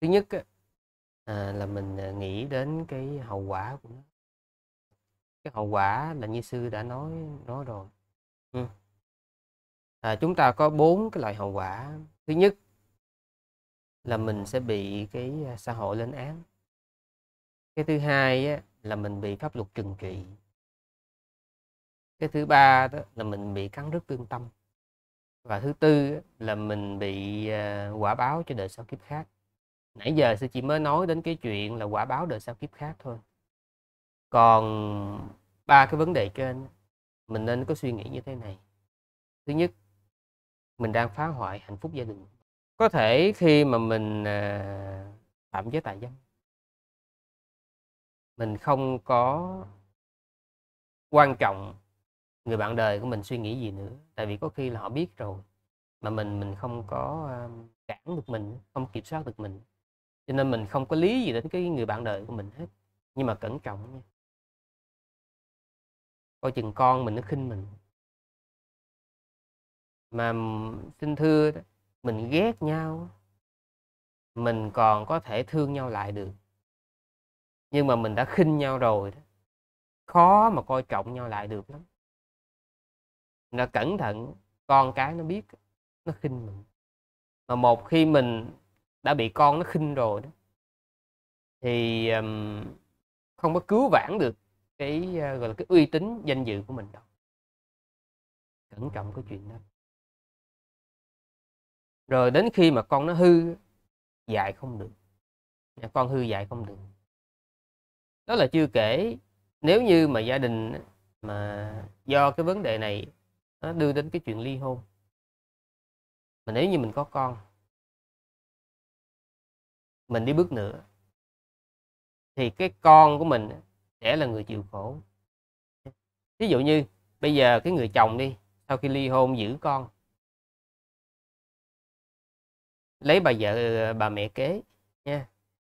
Speaker 1: thứ nhất à, là mình à, nghĩ đến cái hậu quả của nó cái hậu quả là như sư đã nói nói rồi ừ. à, chúng ta có bốn cái loại hậu quả thứ nhất là mình sẽ bị cái à, xã hội lên án cái thứ hai á, là mình bị pháp luật trừng trị cái thứ ba đó là mình bị cắn rứt tương tâm và thứ tư là mình bị à, quả báo cho đời sau kiếp khác nãy giờ sư chỉ mới nói đến cái chuyện là quả báo đời sau kiếp khác thôi còn ba cái vấn đề trên mình nên có suy nghĩ như thế này thứ nhất mình đang phá hoại hạnh phúc gia đình có thể khi mà mình phạm à, giới tài dâm mình không có quan trọng người bạn đời của mình suy nghĩ gì nữa tại vì có khi là họ biết rồi mà mình mình không có à, cản được mình không kiểm soát được mình cho nên mình không có lý gì đến cái người bạn đời của mình hết nhưng mà cẩn trọng nha
Speaker 2: coi chừng con mình nó khinh mình mà
Speaker 1: xin thưa đó, mình ghét nhau mình còn có thể thương nhau lại được nhưng mà mình đã khinh nhau rồi đó khó mà coi trọng nhau lại được lắm nó cẩn thận con cái nó biết
Speaker 2: nó khinh mình
Speaker 1: mà một khi mình đã bị con nó khinh rồi đó thì um, không có cứu vãn được cái uh, gọi là cái uy
Speaker 2: tín danh dự của mình đâu cẩn trọng cái chuyện đó rồi đến khi mà con nó hư dạy không được dạ,
Speaker 1: con hư dạy không được đó là chưa kể nếu như mà gia đình mà do cái vấn đề này nó đưa đến cái chuyện ly hôn
Speaker 2: mà nếu như mình có con mình đi bước nữa
Speaker 1: thì cái con của mình sẽ là người chịu khổ ví dụ như bây giờ cái người chồng đi sau khi ly hôn giữ con lấy bà vợ bà mẹ kế nha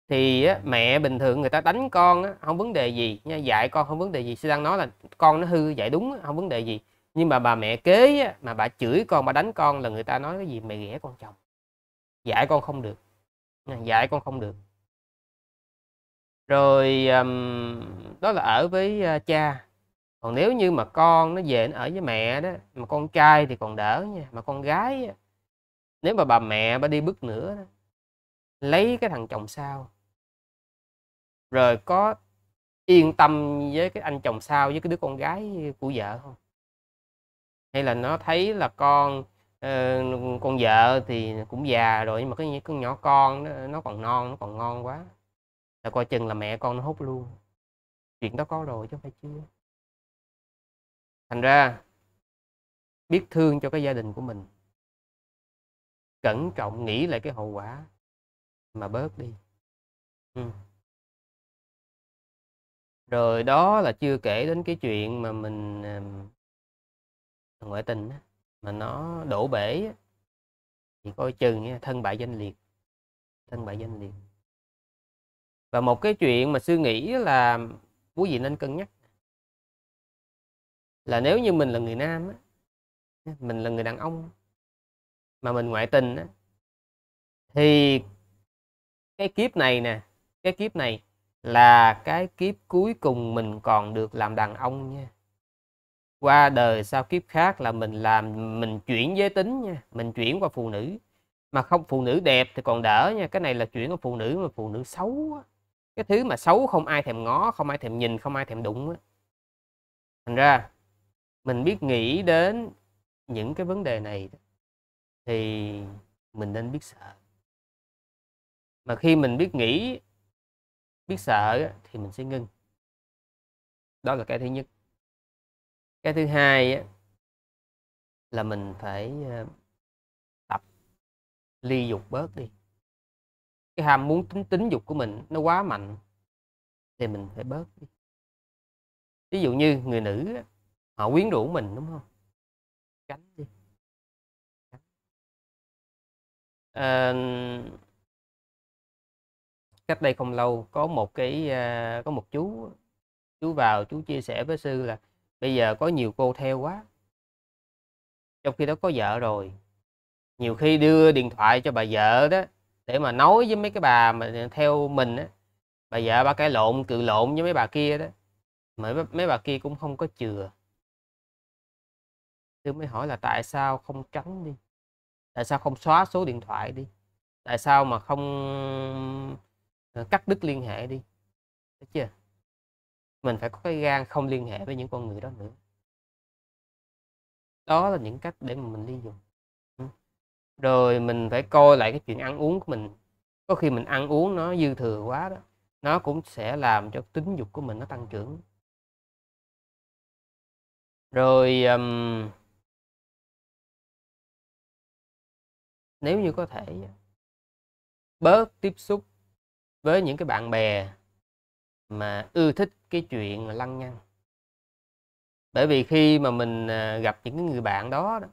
Speaker 1: thì mẹ bình thường người ta đánh con không vấn đề gì nha dạy con không vấn đề gì sư đang nói là con nó hư dạy đúng không vấn đề gì nhưng mà bà mẹ kế mà bà chửi con bà đánh con là người ta nói cái gì mày ghẻ con chồng dạy con không được dạy con không được rồi đó là ở với cha còn nếu như mà con nó về nó ở với mẹ đó mà con trai thì còn đỡ nha mà con gái nếu mà bà mẹ bà đi bước nữa đó, lấy cái thằng chồng sau rồi có yên tâm với cái anh chồng sau với cái đứa con gái của vợ không hay là nó thấy là con ờ, con vợ thì cũng già rồi nhưng mà cái con nhỏ con nó, nó còn non nó còn ngon quá là coi chừng là mẹ con nó hút luôn chuyện đó có rồi chứ phải chưa
Speaker 2: thành ra biết thương cho cái gia đình của mình cẩn trọng nghĩ lại cái hậu quả mà bớt đi ừ. rồi đó là chưa kể đến cái chuyện
Speaker 1: mà mình ngoại tình mà nó đổ bể thì coi chừng thân bại danh liệt thân bại danh liệt và một cái chuyện mà suy nghĩ là quý vị nên cân nhắc là nếu như mình là người nam mình là người đàn ông mà mình ngoại tình á, thì cái kiếp này nè cái kiếp này là cái kiếp cuối cùng mình còn được làm đàn ông nha qua đời sau kiếp khác là mình làm mình chuyển giới tính nha mình chuyển qua phụ nữ mà không phụ nữ đẹp thì còn đỡ nha cái này là chuyển qua phụ nữ mà phụ nữ xấu á. cái thứ mà xấu không ai thèm ngó không ai thèm nhìn không ai thèm đụng á. thành ra mình biết nghĩ đến những cái vấn đề này đó thì mình nên biết sợ mà khi mình biết nghĩ
Speaker 2: biết sợ thì mình sẽ ngưng đó là cái thứ nhất cái thứ hai là mình phải ờ, tập ly dục bớt đi cái ham muốn tính tính dục của mình nó quá mạnh thì mình phải bớt đi ví dụ như người nữ họ quyến rũ mình đúng không tránh đi
Speaker 1: à, cách đây không lâu có một cái à, có một chú chú vào chú chia sẻ với sư là bây giờ có nhiều cô theo quá trong khi đó có vợ rồi nhiều khi đưa điện thoại cho bà vợ đó để mà nói với mấy cái bà mà theo mình á bà vợ ba cái lộn cự lộn với mấy bà kia đó mà mấy bà kia cũng không có chừa tôi mới hỏi là tại sao không tránh đi tại sao không xóa số điện thoại đi tại sao mà không ờ, cắt đứt liên hệ đi Đấy chưa mình phải có cái gan không liên hệ với những con người đó nữa đó là những cách để mà mình đi dùng rồi mình phải coi lại cái chuyện ăn uống của mình có khi mình ăn uống nó dư thừa quá đó nó cũng sẽ làm cho tính dục của mình nó tăng trưởng
Speaker 2: rồi um, nếu như có thể bớt tiếp xúc với những
Speaker 1: cái bạn bè mà ưa thích cái chuyện lăng nhăng bởi vì khi mà mình à, gặp những cái người bạn đó, đó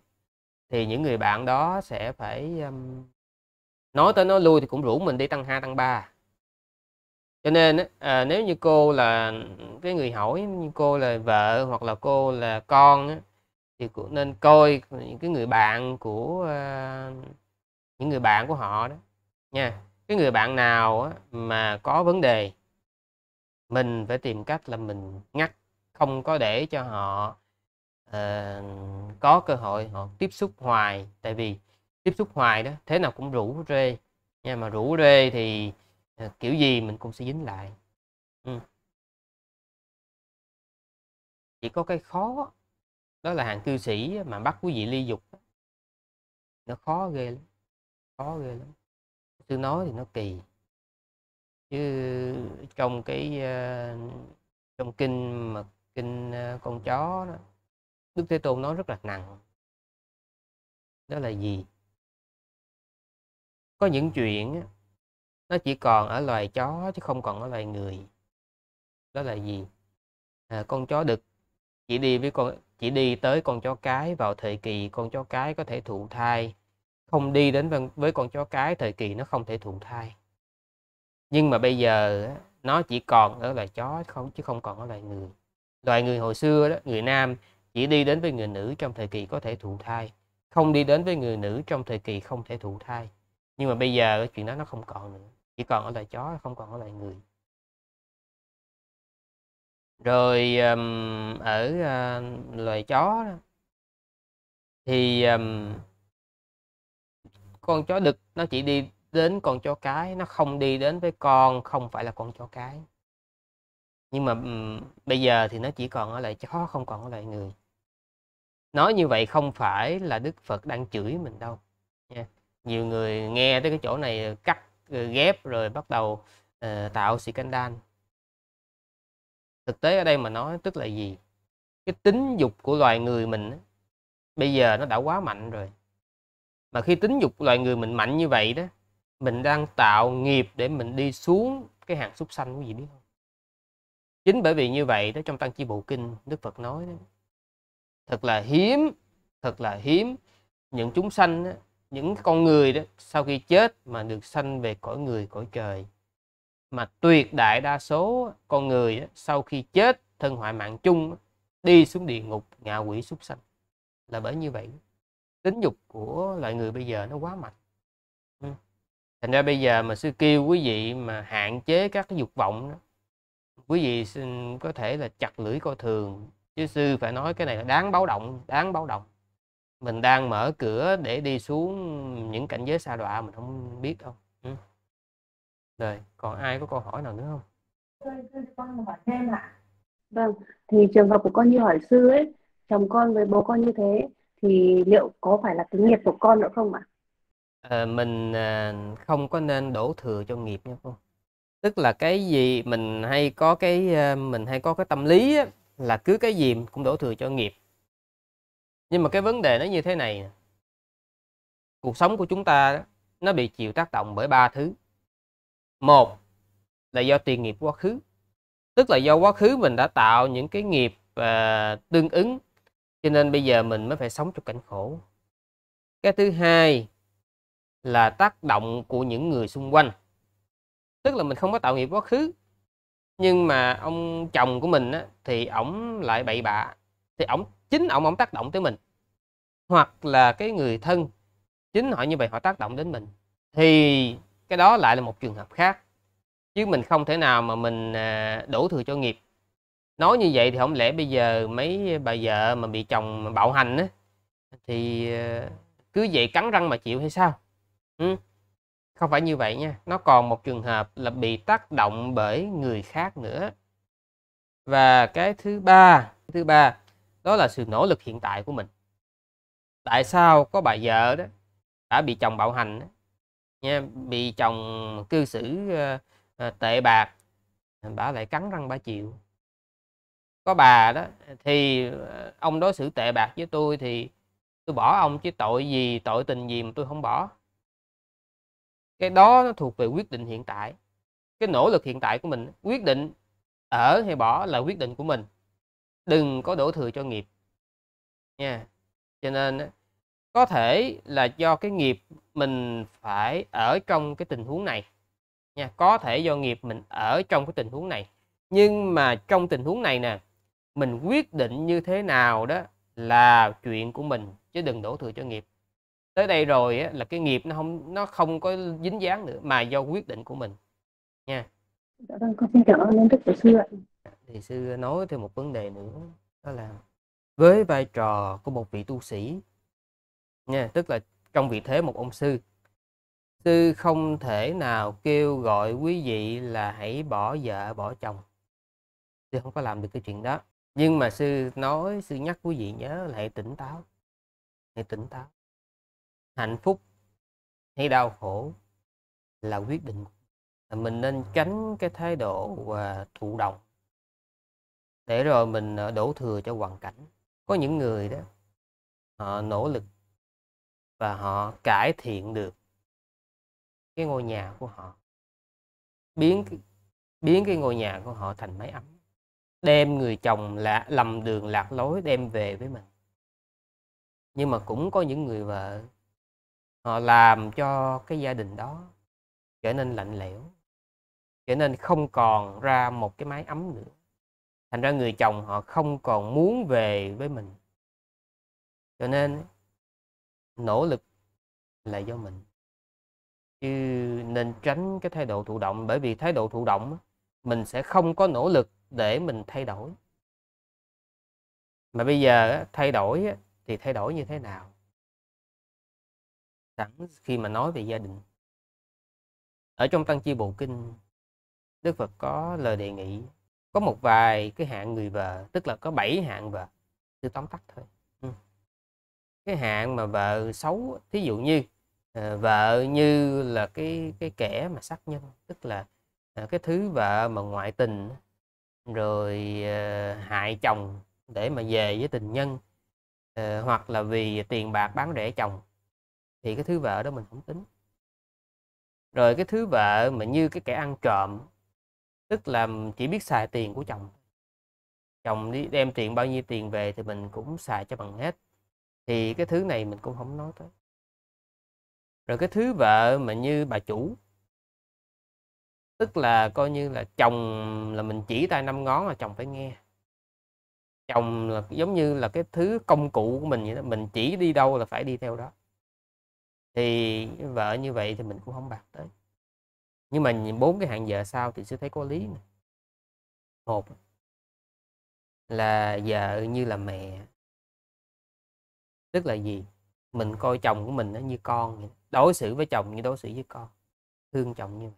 Speaker 1: thì những người bạn đó sẽ phải um, nói tới nói lui thì cũng rủ mình đi tăng hai tăng ba cho nên à, nếu như cô là cái người hỏi như cô là vợ hoặc là cô là con thì cũng nên coi những cái người bạn của uh, những người bạn của họ đó nha cái người bạn nào mà có vấn đề mình phải tìm cách là mình ngắt không có để cho họ uh, có cơ hội họ tiếp xúc hoài tại vì tiếp xúc hoài đó thế nào cũng rủ rê nha mà rủ rê thì uh, kiểu gì mình cũng sẽ dính lại ừ.
Speaker 3: chỉ
Speaker 2: có cái khó đó là hàng cư sĩ mà bắt quý vị ly dục nó
Speaker 1: khó ghê lắm khó ghê lắm sư nói thì nó kỳ chứ trong cái ờ, trong kinh mà kinh ờ, con chó đó đức thế tôn nói rất là nặng đó là gì
Speaker 2: có những chuyện nó chỉ còn ở loài chó
Speaker 1: chứ không còn ở loài người đó là gì à, con chó đực chỉ đi với con chỉ đi tới con chó cái vào thời kỳ con chó cái có thể thụ thai không đi đến với con chó cái thời kỳ nó không thể thụ thai nhưng mà bây giờ nó chỉ còn ở loài chó không chứ không còn ở loài người loài người hồi xưa đó người nam chỉ đi đến với người nữ trong thời kỳ có thể thụ thai không đi đến với người nữ trong thời kỳ không thể thụ thai nhưng mà bây giờ cái chuyện đó nó không còn nữa chỉ còn ở loài chó không còn ở loài người rồi um, ở uh, loài chó đó, thì um, con chó đực nó chỉ đi đến con chó cái nó không đi đến với con không phải là con chó cái nhưng mà um, bây giờ thì nó chỉ còn ở lại chó không còn ở lại người nói như vậy không phải là đức phật đang chửi mình đâu nha nhiều người nghe tới cái chỗ này cắt ờ, ghép rồi bắt đầu uh, tạo scandal thực tế ở đây mà nói tức là gì cái tính dục của loài người mình bây giờ nó đã quá mạnh rồi mà khi tính dục của loài người mình mạnh như vậy đó mình đang tạo nghiệp để mình đi xuống cái hàng súc sanh quý gì biết không chính bởi vì như vậy đó trong tăng chi bộ kinh đức phật nói đó, thật là hiếm thật là hiếm những chúng sanh đó, những con người đó sau khi chết mà được sanh về cõi người cõi trời mà tuyệt đại đa số con người đó, sau khi chết thân hoại mạng chung đi xuống địa ngục ngạ quỷ súc sanh là bởi như vậy tính dục của loài người bây giờ nó quá mạnh ừ. thành ra bây giờ mà sư kêu quý vị mà hạn chế các cái dục vọng đó quý vị xin có thể là chặt lưỡi coi thường chứ sư phải nói cái này là đáng báo động đáng báo động mình đang mở cửa để đi xuống những cảnh giới xa đọa mình không biết đâu ừ. rồi còn ai có câu hỏi nào nữa không
Speaker 3: con hỏi thêm ạ
Speaker 1: vâng thì trường hợp của con như hỏi sư ấy chồng con với bố con như thế thì liệu có phải là cái nghiệp của con nữa không ạ? Ờ, à? mình không có nên đổ thừa cho nghiệp nha không? Tức là cái gì mình hay có cái à, mình hay có cái tâm lý á, là cứ cái gì cũng đổ thừa cho nghiệp. Nhưng mà cái vấn đề nó như thế này. Cuộc sống của chúng ta nó bị chịu tác động bởi ba thứ. Một là do tiền nghiệp quá khứ. Tức là do quá khứ mình đã tạo những cái nghiệp à, tương ứng cho nên bây giờ mình mới phải sống trong cảnh khổ cái thứ hai là tác động của những người xung quanh tức là mình không có tạo nghiệp quá khứ nhưng mà ông chồng của mình á, thì ổng lại bậy bạ thì ổng chính ổng ổng tác động tới mình hoặc là cái người thân chính họ như vậy họ tác động đến mình thì cái đó lại là một trường hợp khác chứ mình không thể nào mà mình à, đổ thừa cho nghiệp nói như vậy thì không lẽ bây giờ mấy bà vợ mà bị chồng bạo hành á thì ờ, cứ vậy cắn răng mà chịu hay sao không phải như vậy nha nó còn một trường hợp là bị tác động bởi người khác nữa và cái thứ ba thứ ba đó là sự nỗ lực hiện tại của mình tại sao có bà vợ đó đã bị chồng bạo hành nha bị chồng cư xử ờ, ờ, tệ bạc bà lại cắn răng bà chịu có bà đó thì ờ, ông đối xử tệ bạc với tôi thì tôi bỏ ông chứ tội gì tội tình gì mà tôi không bỏ cái đó nó thuộc về quyết định hiện tại cái nỗ lực hiện tại của mình quyết định ở hay bỏ là quyết định của mình đừng có đổ thừa cho nghiệp nha cho nên có thể là do cái nghiệp mình phải ở trong cái tình huống này nha có thể do nghiệp mình ở trong cái tình huống này nhưng mà trong tình huống này nè mình quyết định như thế nào đó là chuyện của mình chứ đừng đổ thừa cho nghiệp tới đây rồi á, là cái nghiệp nó không nó không có dính dáng nữa mà do quyết định của mình nha
Speaker 3: dạ vâng con xin cảm ơn đức của sư ạ
Speaker 1: thì sư nói thêm một vấn đề nữa đó là với vai trò của một vị tu sĩ nha tức là trong vị thế một ông sư sư không thể nào kêu gọi quý vị là hãy bỏ vợ bỏ chồng sư không có làm được cái chuyện đó nhưng mà sư nói sư nhắc quý vị nhớ lại tỉnh táo hãy tỉnh táo hạnh phúc hay đau khổ là quyết định mình nên tránh cái thái độ và thụ động để rồi mình à, đổ thừa cho hoàn cảnh có những người đó họ nỗ lực và họ cải thiện được cái ngôi nhà của họ biến biến cái ngôi nhà của họ thành máy ấm đem người chồng lạ lầm đường lạc lối đem về với mình nhưng mà cũng có những người vợ họ làm cho cái gia đình đó trở nên lạnh lẽo trở nên không còn ra một cái mái ấm nữa thành ra người chồng họ không còn muốn về với mình cho nên nỗ lực là do mình chứ nên tránh cái thái độ thụ động bởi vì thái độ thụ động mình sẽ không có nỗ lực để mình thay đổi mà bây giờ thay đổi thì thay đổi như thế nào sẵn khi mà nói về gia đình ở trong tăng chi bộ kinh đức phật có lời đề nghị có một vài cái hạng người vợ tức là có bảy hạng vợ tôi tóm tắt thôi ừ. cái hạng mà vợ xấu thí dụ như ờ, vợ như là cái cái kẻ mà sát nhân tức là ờ, cái thứ vợ mà ngoại tình rồi ờ, hại chồng để mà về với tình nhân ờ, hoặc là vì tiền bạc bán rẻ chồng thì cái thứ vợ đó mình không tính rồi cái thứ vợ mà như cái kẻ ăn trộm tức là chỉ biết xài tiền của chồng chồng đi đem tiền bao nhiêu tiền về thì mình cũng xài cho bằng hết thì cái thứ này mình cũng không nói tới rồi cái thứ vợ mà như bà chủ tức là coi như là chồng là mình chỉ tay năm ngón là chồng phải nghe chồng là giống như là cái thứ công cụ của mình vậy đó mình chỉ đi đâu là phải đi theo đó thì vợ như vậy thì mình cũng không bạc tới nhưng mà bốn cái hạng giờ sau thì sẽ thấy có lý này. một là vợ như là mẹ tức là gì mình coi chồng của mình nó như con vậy. đối xử với chồng như đối xử với con thương chồng như vậy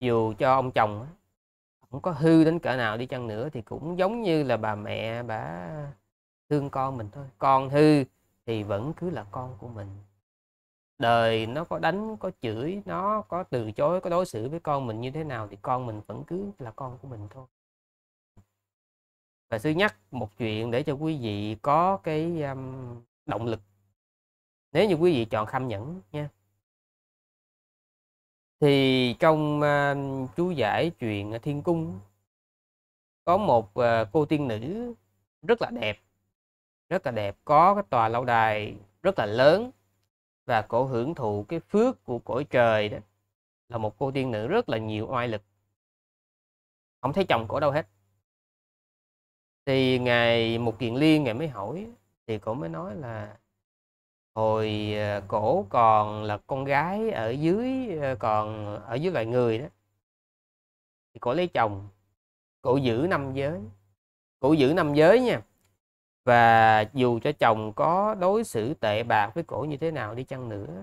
Speaker 1: dù cho ông chồng cũng có hư đến cỡ nào đi chăng nữa thì cũng giống như là bà mẹ bà thương con mình thôi con hư thì vẫn cứ là con của mình đời nó có đánh có chửi nó có từ chối có đối xử với con mình như thế nào thì con mình vẫn cứ là con của mình thôi và sư nhắc một chuyện để cho quý vị có cái um, động lực nếu như quý vị chọn kham nhẫn nha thì trong uh, chú giải chuyện thiên cung có một uh, cô tiên nữ rất là đẹp rất là đẹp có cái tòa lâu đài rất là lớn và cổ hưởng thụ cái phước của cõi trời đó là một cô tiên nữ rất là nhiều oai lực không thấy chồng cổ đâu hết thì ngày một kiện liên ngày mới hỏi thì cổ mới nói là hồi ờ, cổ còn là con gái ở dưới ờ, còn ở dưới loài người đó thì cổ lấy chồng cổ giữ năm giới cổ giữ năm giới nha và dù cho chồng có đối xử tệ bạc với cổ như thế nào đi chăng nữa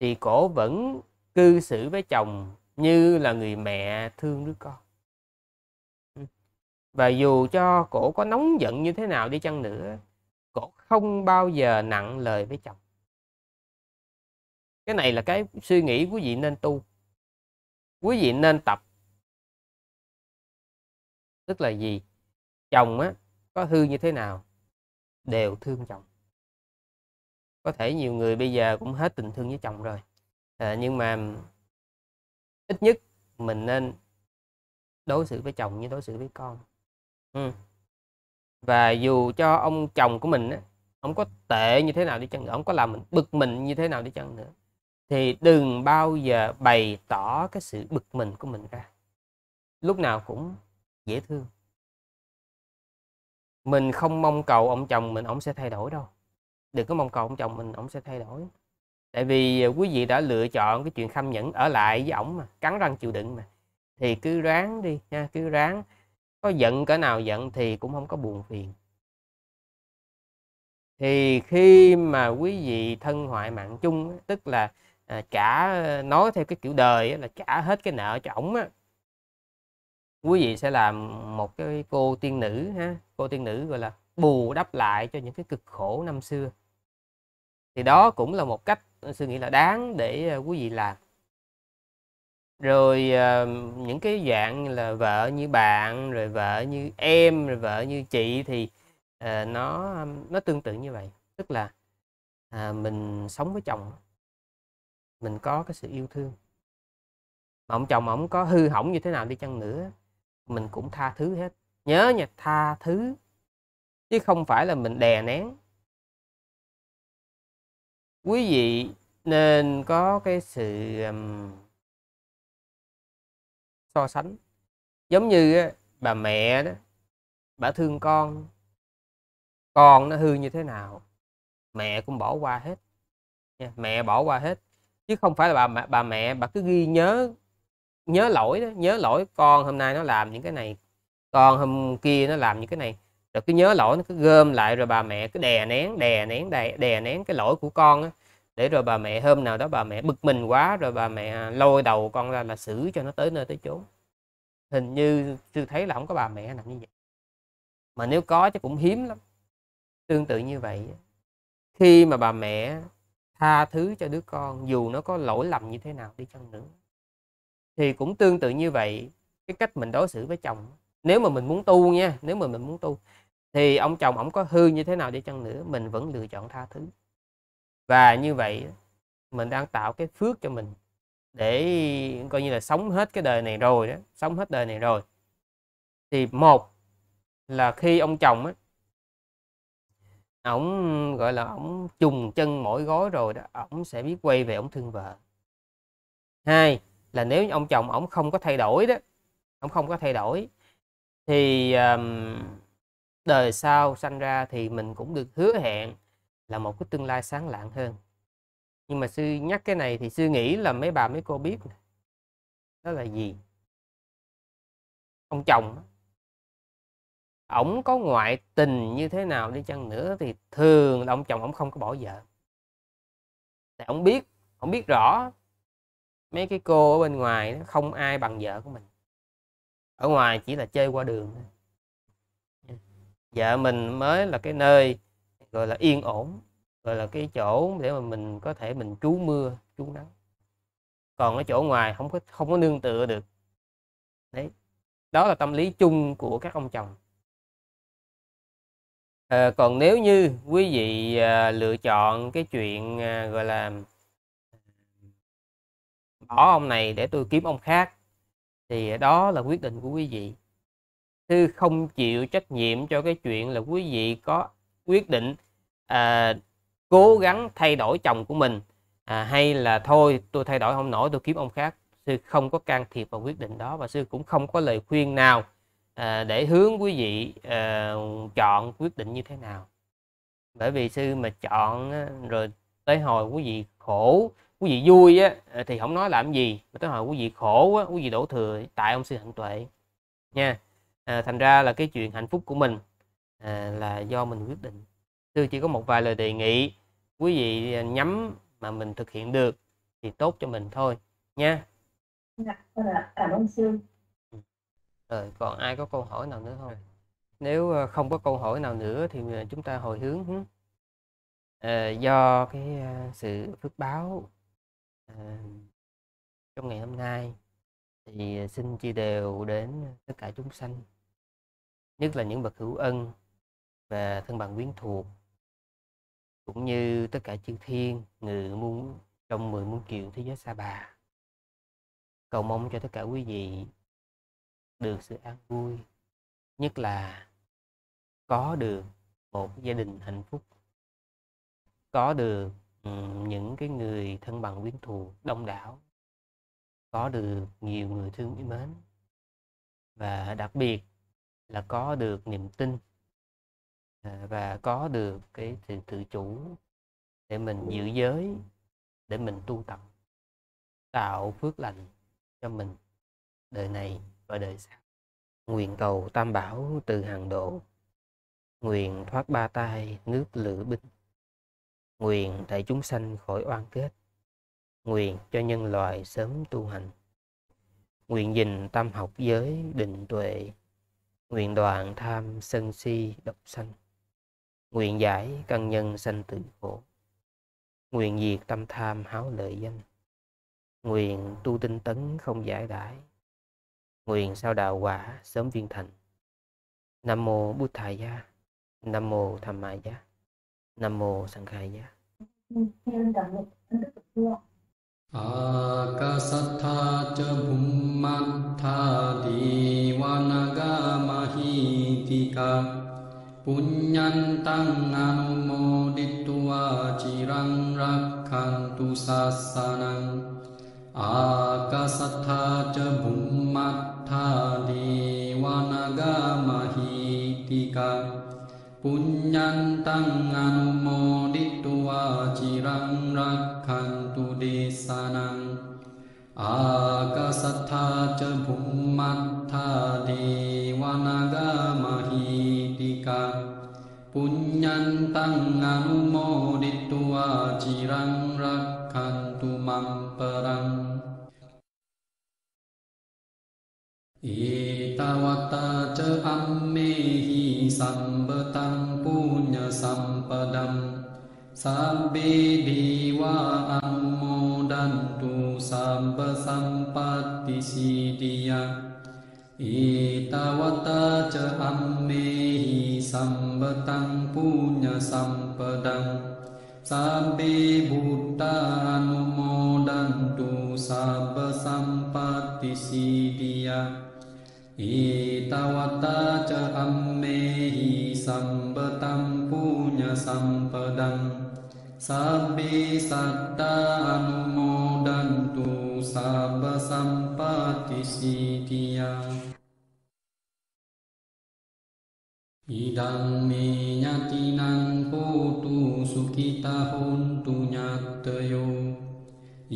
Speaker 1: thì cổ vẫn cư xử với chồng như là người mẹ thương đứa con và dù cho cổ có nóng giận như thế nào đi chăng nữa cổ không bao giờ nặng lời với chồng cái này là cái suy nghĩ quý vị nên tu quý vị nên
Speaker 2: tập tức là gì chồng á có
Speaker 1: hư như thế nào đều thương chồng có thể nhiều người bây giờ cũng hết tình thương với chồng rồi à, nhưng mà ít nhất mình nên đối xử với chồng như đối xử với con ừ và dù cho ông chồng của mình á, ông có tệ như thế nào đi chăng nữa ông có làm mình bực mình như thế nào đi chăng nữa thì đừng bao giờ bày tỏ cái sự bực mình của mình ra lúc nào cũng dễ thương mình không mong cầu ông chồng mình ông sẽ thay đổi đâu đừng có mong cầu ông chồng mình ông sẽ thay đổi tại vì à, quý vị đã lựa chọn cái chuyện khâm nhẫn ở lại với ổng mà cắn răng chịu đựng mà thì cứ ráng đi nha cứ ráng có giận cỡ nào giận thì cũng không có buồn phiền thì khi mà quý vị thân hoại mạng chung tức là à, trả ờ, nói theo cái kiểu đời là trả hết cái nợ cho ổng á quý vị sẽ làm một cái cô tiên nữ ha cô tiên nữ gọi là bù đắp lại cho những cái cực khổ năm xưa thì đó cũng là một cách ờ, suy nghĩ là đáng để ờ, quý vị làm rồi à, những cái dạng là vợ như bạn rồi vợ như em rồi vợ như chị thì à, nó nó tương tự như vậy tức là à, mình sống với chồng mình có cái sự yêu thương mà ông chồng ổng có hư hỏng như thế nào đi chăng nữa mình cũng tha thứ hết nhớ nha tha thứ chứ không phải là mình đè nén quý vị nên có cái sự um, so sánh giống như bà mẹ đó bà thương con con nó hư như thế nào mẹ cũng bỏ qua hết mẹ bỏ qua hết chứ không phải là bà bà mẹ bà cứ ghi nhớ nhớ lỗi đó nhớ lỗi con hôm nay nó làm những cái này con hôm kia nó làm những cái này rồi cứ nhớ lỗi nó cứ gom lại rồi bà mẹ cứ đè nén đè nén đè, đè nén cái lỗi của con á để rồi bà mẹ hôm nào đó bà mẹ bực mình quá rồi bà mẹ à, lôi đầu con ra là xử cho nó tới nơi tới chốn hình như sư thấy là không có bà mẹ nào như vậy mà nếu có chứ cũng hiếm lắm tương tự như vậy khi mà bà mẹ tha thứ cho đứa con dù nó có lỗi lầm như thế nào đi chăng nữa thì cũng tương tự như vậy cái cách mình đối xử với chồng nếu mà mình muốn tu nha nếu mà mình muốn tu thì ông chồng ông có hư như thế nào đi chăng nữa mình vẫn lựa chọn tha thứ và như vậy mình đang tạo cái phước cho mình để coi như là sống hết cái đời này rồi đó sống hết đời này rồi thì một là khi ông chồng á ổng gọi là ổng trùng chân mỗi gói rồi đó ổng sẽ biết quay về ổng thương vợ hai là nếu ông chồng ổng không có thay đổi đó ổng không có thay đổi thì um, đời sau sanh ra thì mình cũng được hứa hẹn là một cái tương lai sáng lạng hơn nhưng mà sư nhắc cái này thì sư nghĩ là mấy bà mấy cô biết đó là gì
Speaker 2: ông chồng ổng có ngoại
Speaker 1: tình như thế nào đi chăng nữa thì thường là ông chồng ổng không có bỏ vợ tại ổng biết ổng biết rõ mấy cái cô ở bên ngoài nó không ai bằng vợ của mình ở ngoài chỉ là chơi qua đường vợ mình mới là cái nơi gọi là yên ổn gọi là cái chỗ để mà mình có thể mình trú mưa trú nắng còn ở chỗ ngoài không có không có nương tựa được đấy đó là tâm lý chung của các ông chồng à, còn nếu như quý vị à, lựa chọn cái chuyện à, gọi là bỏ ông này để tôi kiếm ông khác thì đó là quyết định của quý vị thư không chịu trách nhiệm cho cái chuyện là quý vị có quyết định à, cố gắng thay đổi chồng của mình à, hay là thôi tôi thay đổi không nổi tôi kiếm ông khác sư không có can thiệp vào quyết định đó và sư cũng không có lời khuyên nào à, để hướng quý vị à, chọn quyết định như thế nào bởi vì sư mà chọn rồi tới hồi quý vị khổ quý vị vui á, thì không nói làm gì mà tới hồi quý vị khổ á, quý vị đổ thừa tại ông sư hạnh tuệ nha à, thành ra là cái chuyện hạnh phúc của mình à, là do mình quyết định Tôi chỉ có một vài lời đề nghị quý vị nhắm mà mình thực hiện được thì tốt cho mình thôi nha
Speaker 3: dạ, cảm ơn sư
Speaker 1: ừ. rồi còn ai có câu hỏi nào nữa không nếu ờ, không có câu hỏi nào nữa thì ờ, chúng ta hồi hướng à, do cái ờ, sự phước báo à, trong ngày hôm nay thì xin chia đều đến tất cả chúng sanh nhất là những bậc hữu ân và thân bằng quyến thuộc cũng như tất cả chư thiên người muốn trong mười muôn triệu thế giới xa bà cầu mong cho tất cả quý vị
Speaker 2: được sự an vui nhất là có được
Speaker 1: một gia đình hạnh phúc có được những cái người thân bằng quyến thuộc đông đảo có được nhiều người thương yêu mến và đặc biệt là có được niềm tin À, và có được cái sự tự chủ để mình giữ giới để mình tu tập tạo phước lành cho mình đời này và đời sau nguyện cầu tam bảo từ hàng độ nguyện thoát ba tai nước lửa binh nguyện thảy chúng sanh khỏi oan kết nguyện cho nhân loại sớm tu hành nguyện dình tâm học giới định tuệ nguyện đoạn tham sân si độc sanh nguyện giải căn nhân sanh tử khổ nguyện diệt tâm tham háo lợi danh nguyện tu tinh tấn không giải đãi nguyện sao đạo quả sớm viên thành nam mô bút thầy gia nam mô tham ma gia nam mô Sang khai gia
Speaker 4: Akasattha cha bhummattha divanagamahitika පුඤ්ඤන්තං අනුමෝදිත්වා චිරං රක්ඛන්තු සාසනං ආකාසත්තා ච බුම්මත්තා දේවනගා මහීතිකා පුඤ්ඤන්තං අනුමෝදිත්වා චිරං රක්ඛන්තු දේශනං ආකාසත්තා ච බුම්මත්තා දේවනගා Punyantan anumoditua cirang rakkantu mamperang Itawata ce ammehi sambetang punya sampadam Sabbe dewa ammodantu sabbe sampati sidiya Itawata ce ammehi සම්බතං පුුණ්්‍ය සම්පදං සබේ බුට්ටානුමෝඩන්ටු සබ සම්පත්තිසිටිය ඒතවතාච අම්මෙහි සම්බතම් පුුණ්්‍ය සම්පදං සබේ සට්ටානුමෝඩන්ටු සබ සම්පතිසිටියා ඉදං මේ ඥතිනං හෝතු සුඛිතා හොන්තු ඥාතයෝ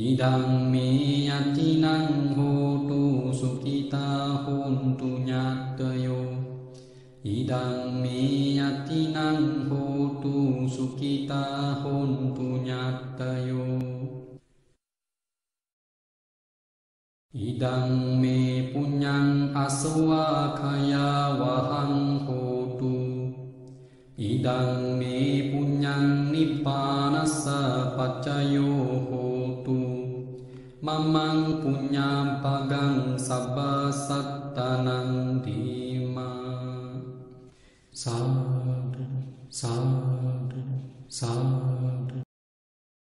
Speaker 4: ඉදං මේ ඥතිනං හෝතු සුඛිතා හොන්තු ඥාතයෝ ඉදං මේ ඥතිනං හෝතු සුඛිතා හොන්තු ඥාතයෝ ඉදං මේ පුඤ්ඤං අසවාඛයා වහං ඉදං මේ පුඤ්ඤං නිපානස්ස පච්චයෝ හෝතු මමං පුඤ්ඤං පගං සබ්බ සත්තනං දීමා සාදු සාදු සාදු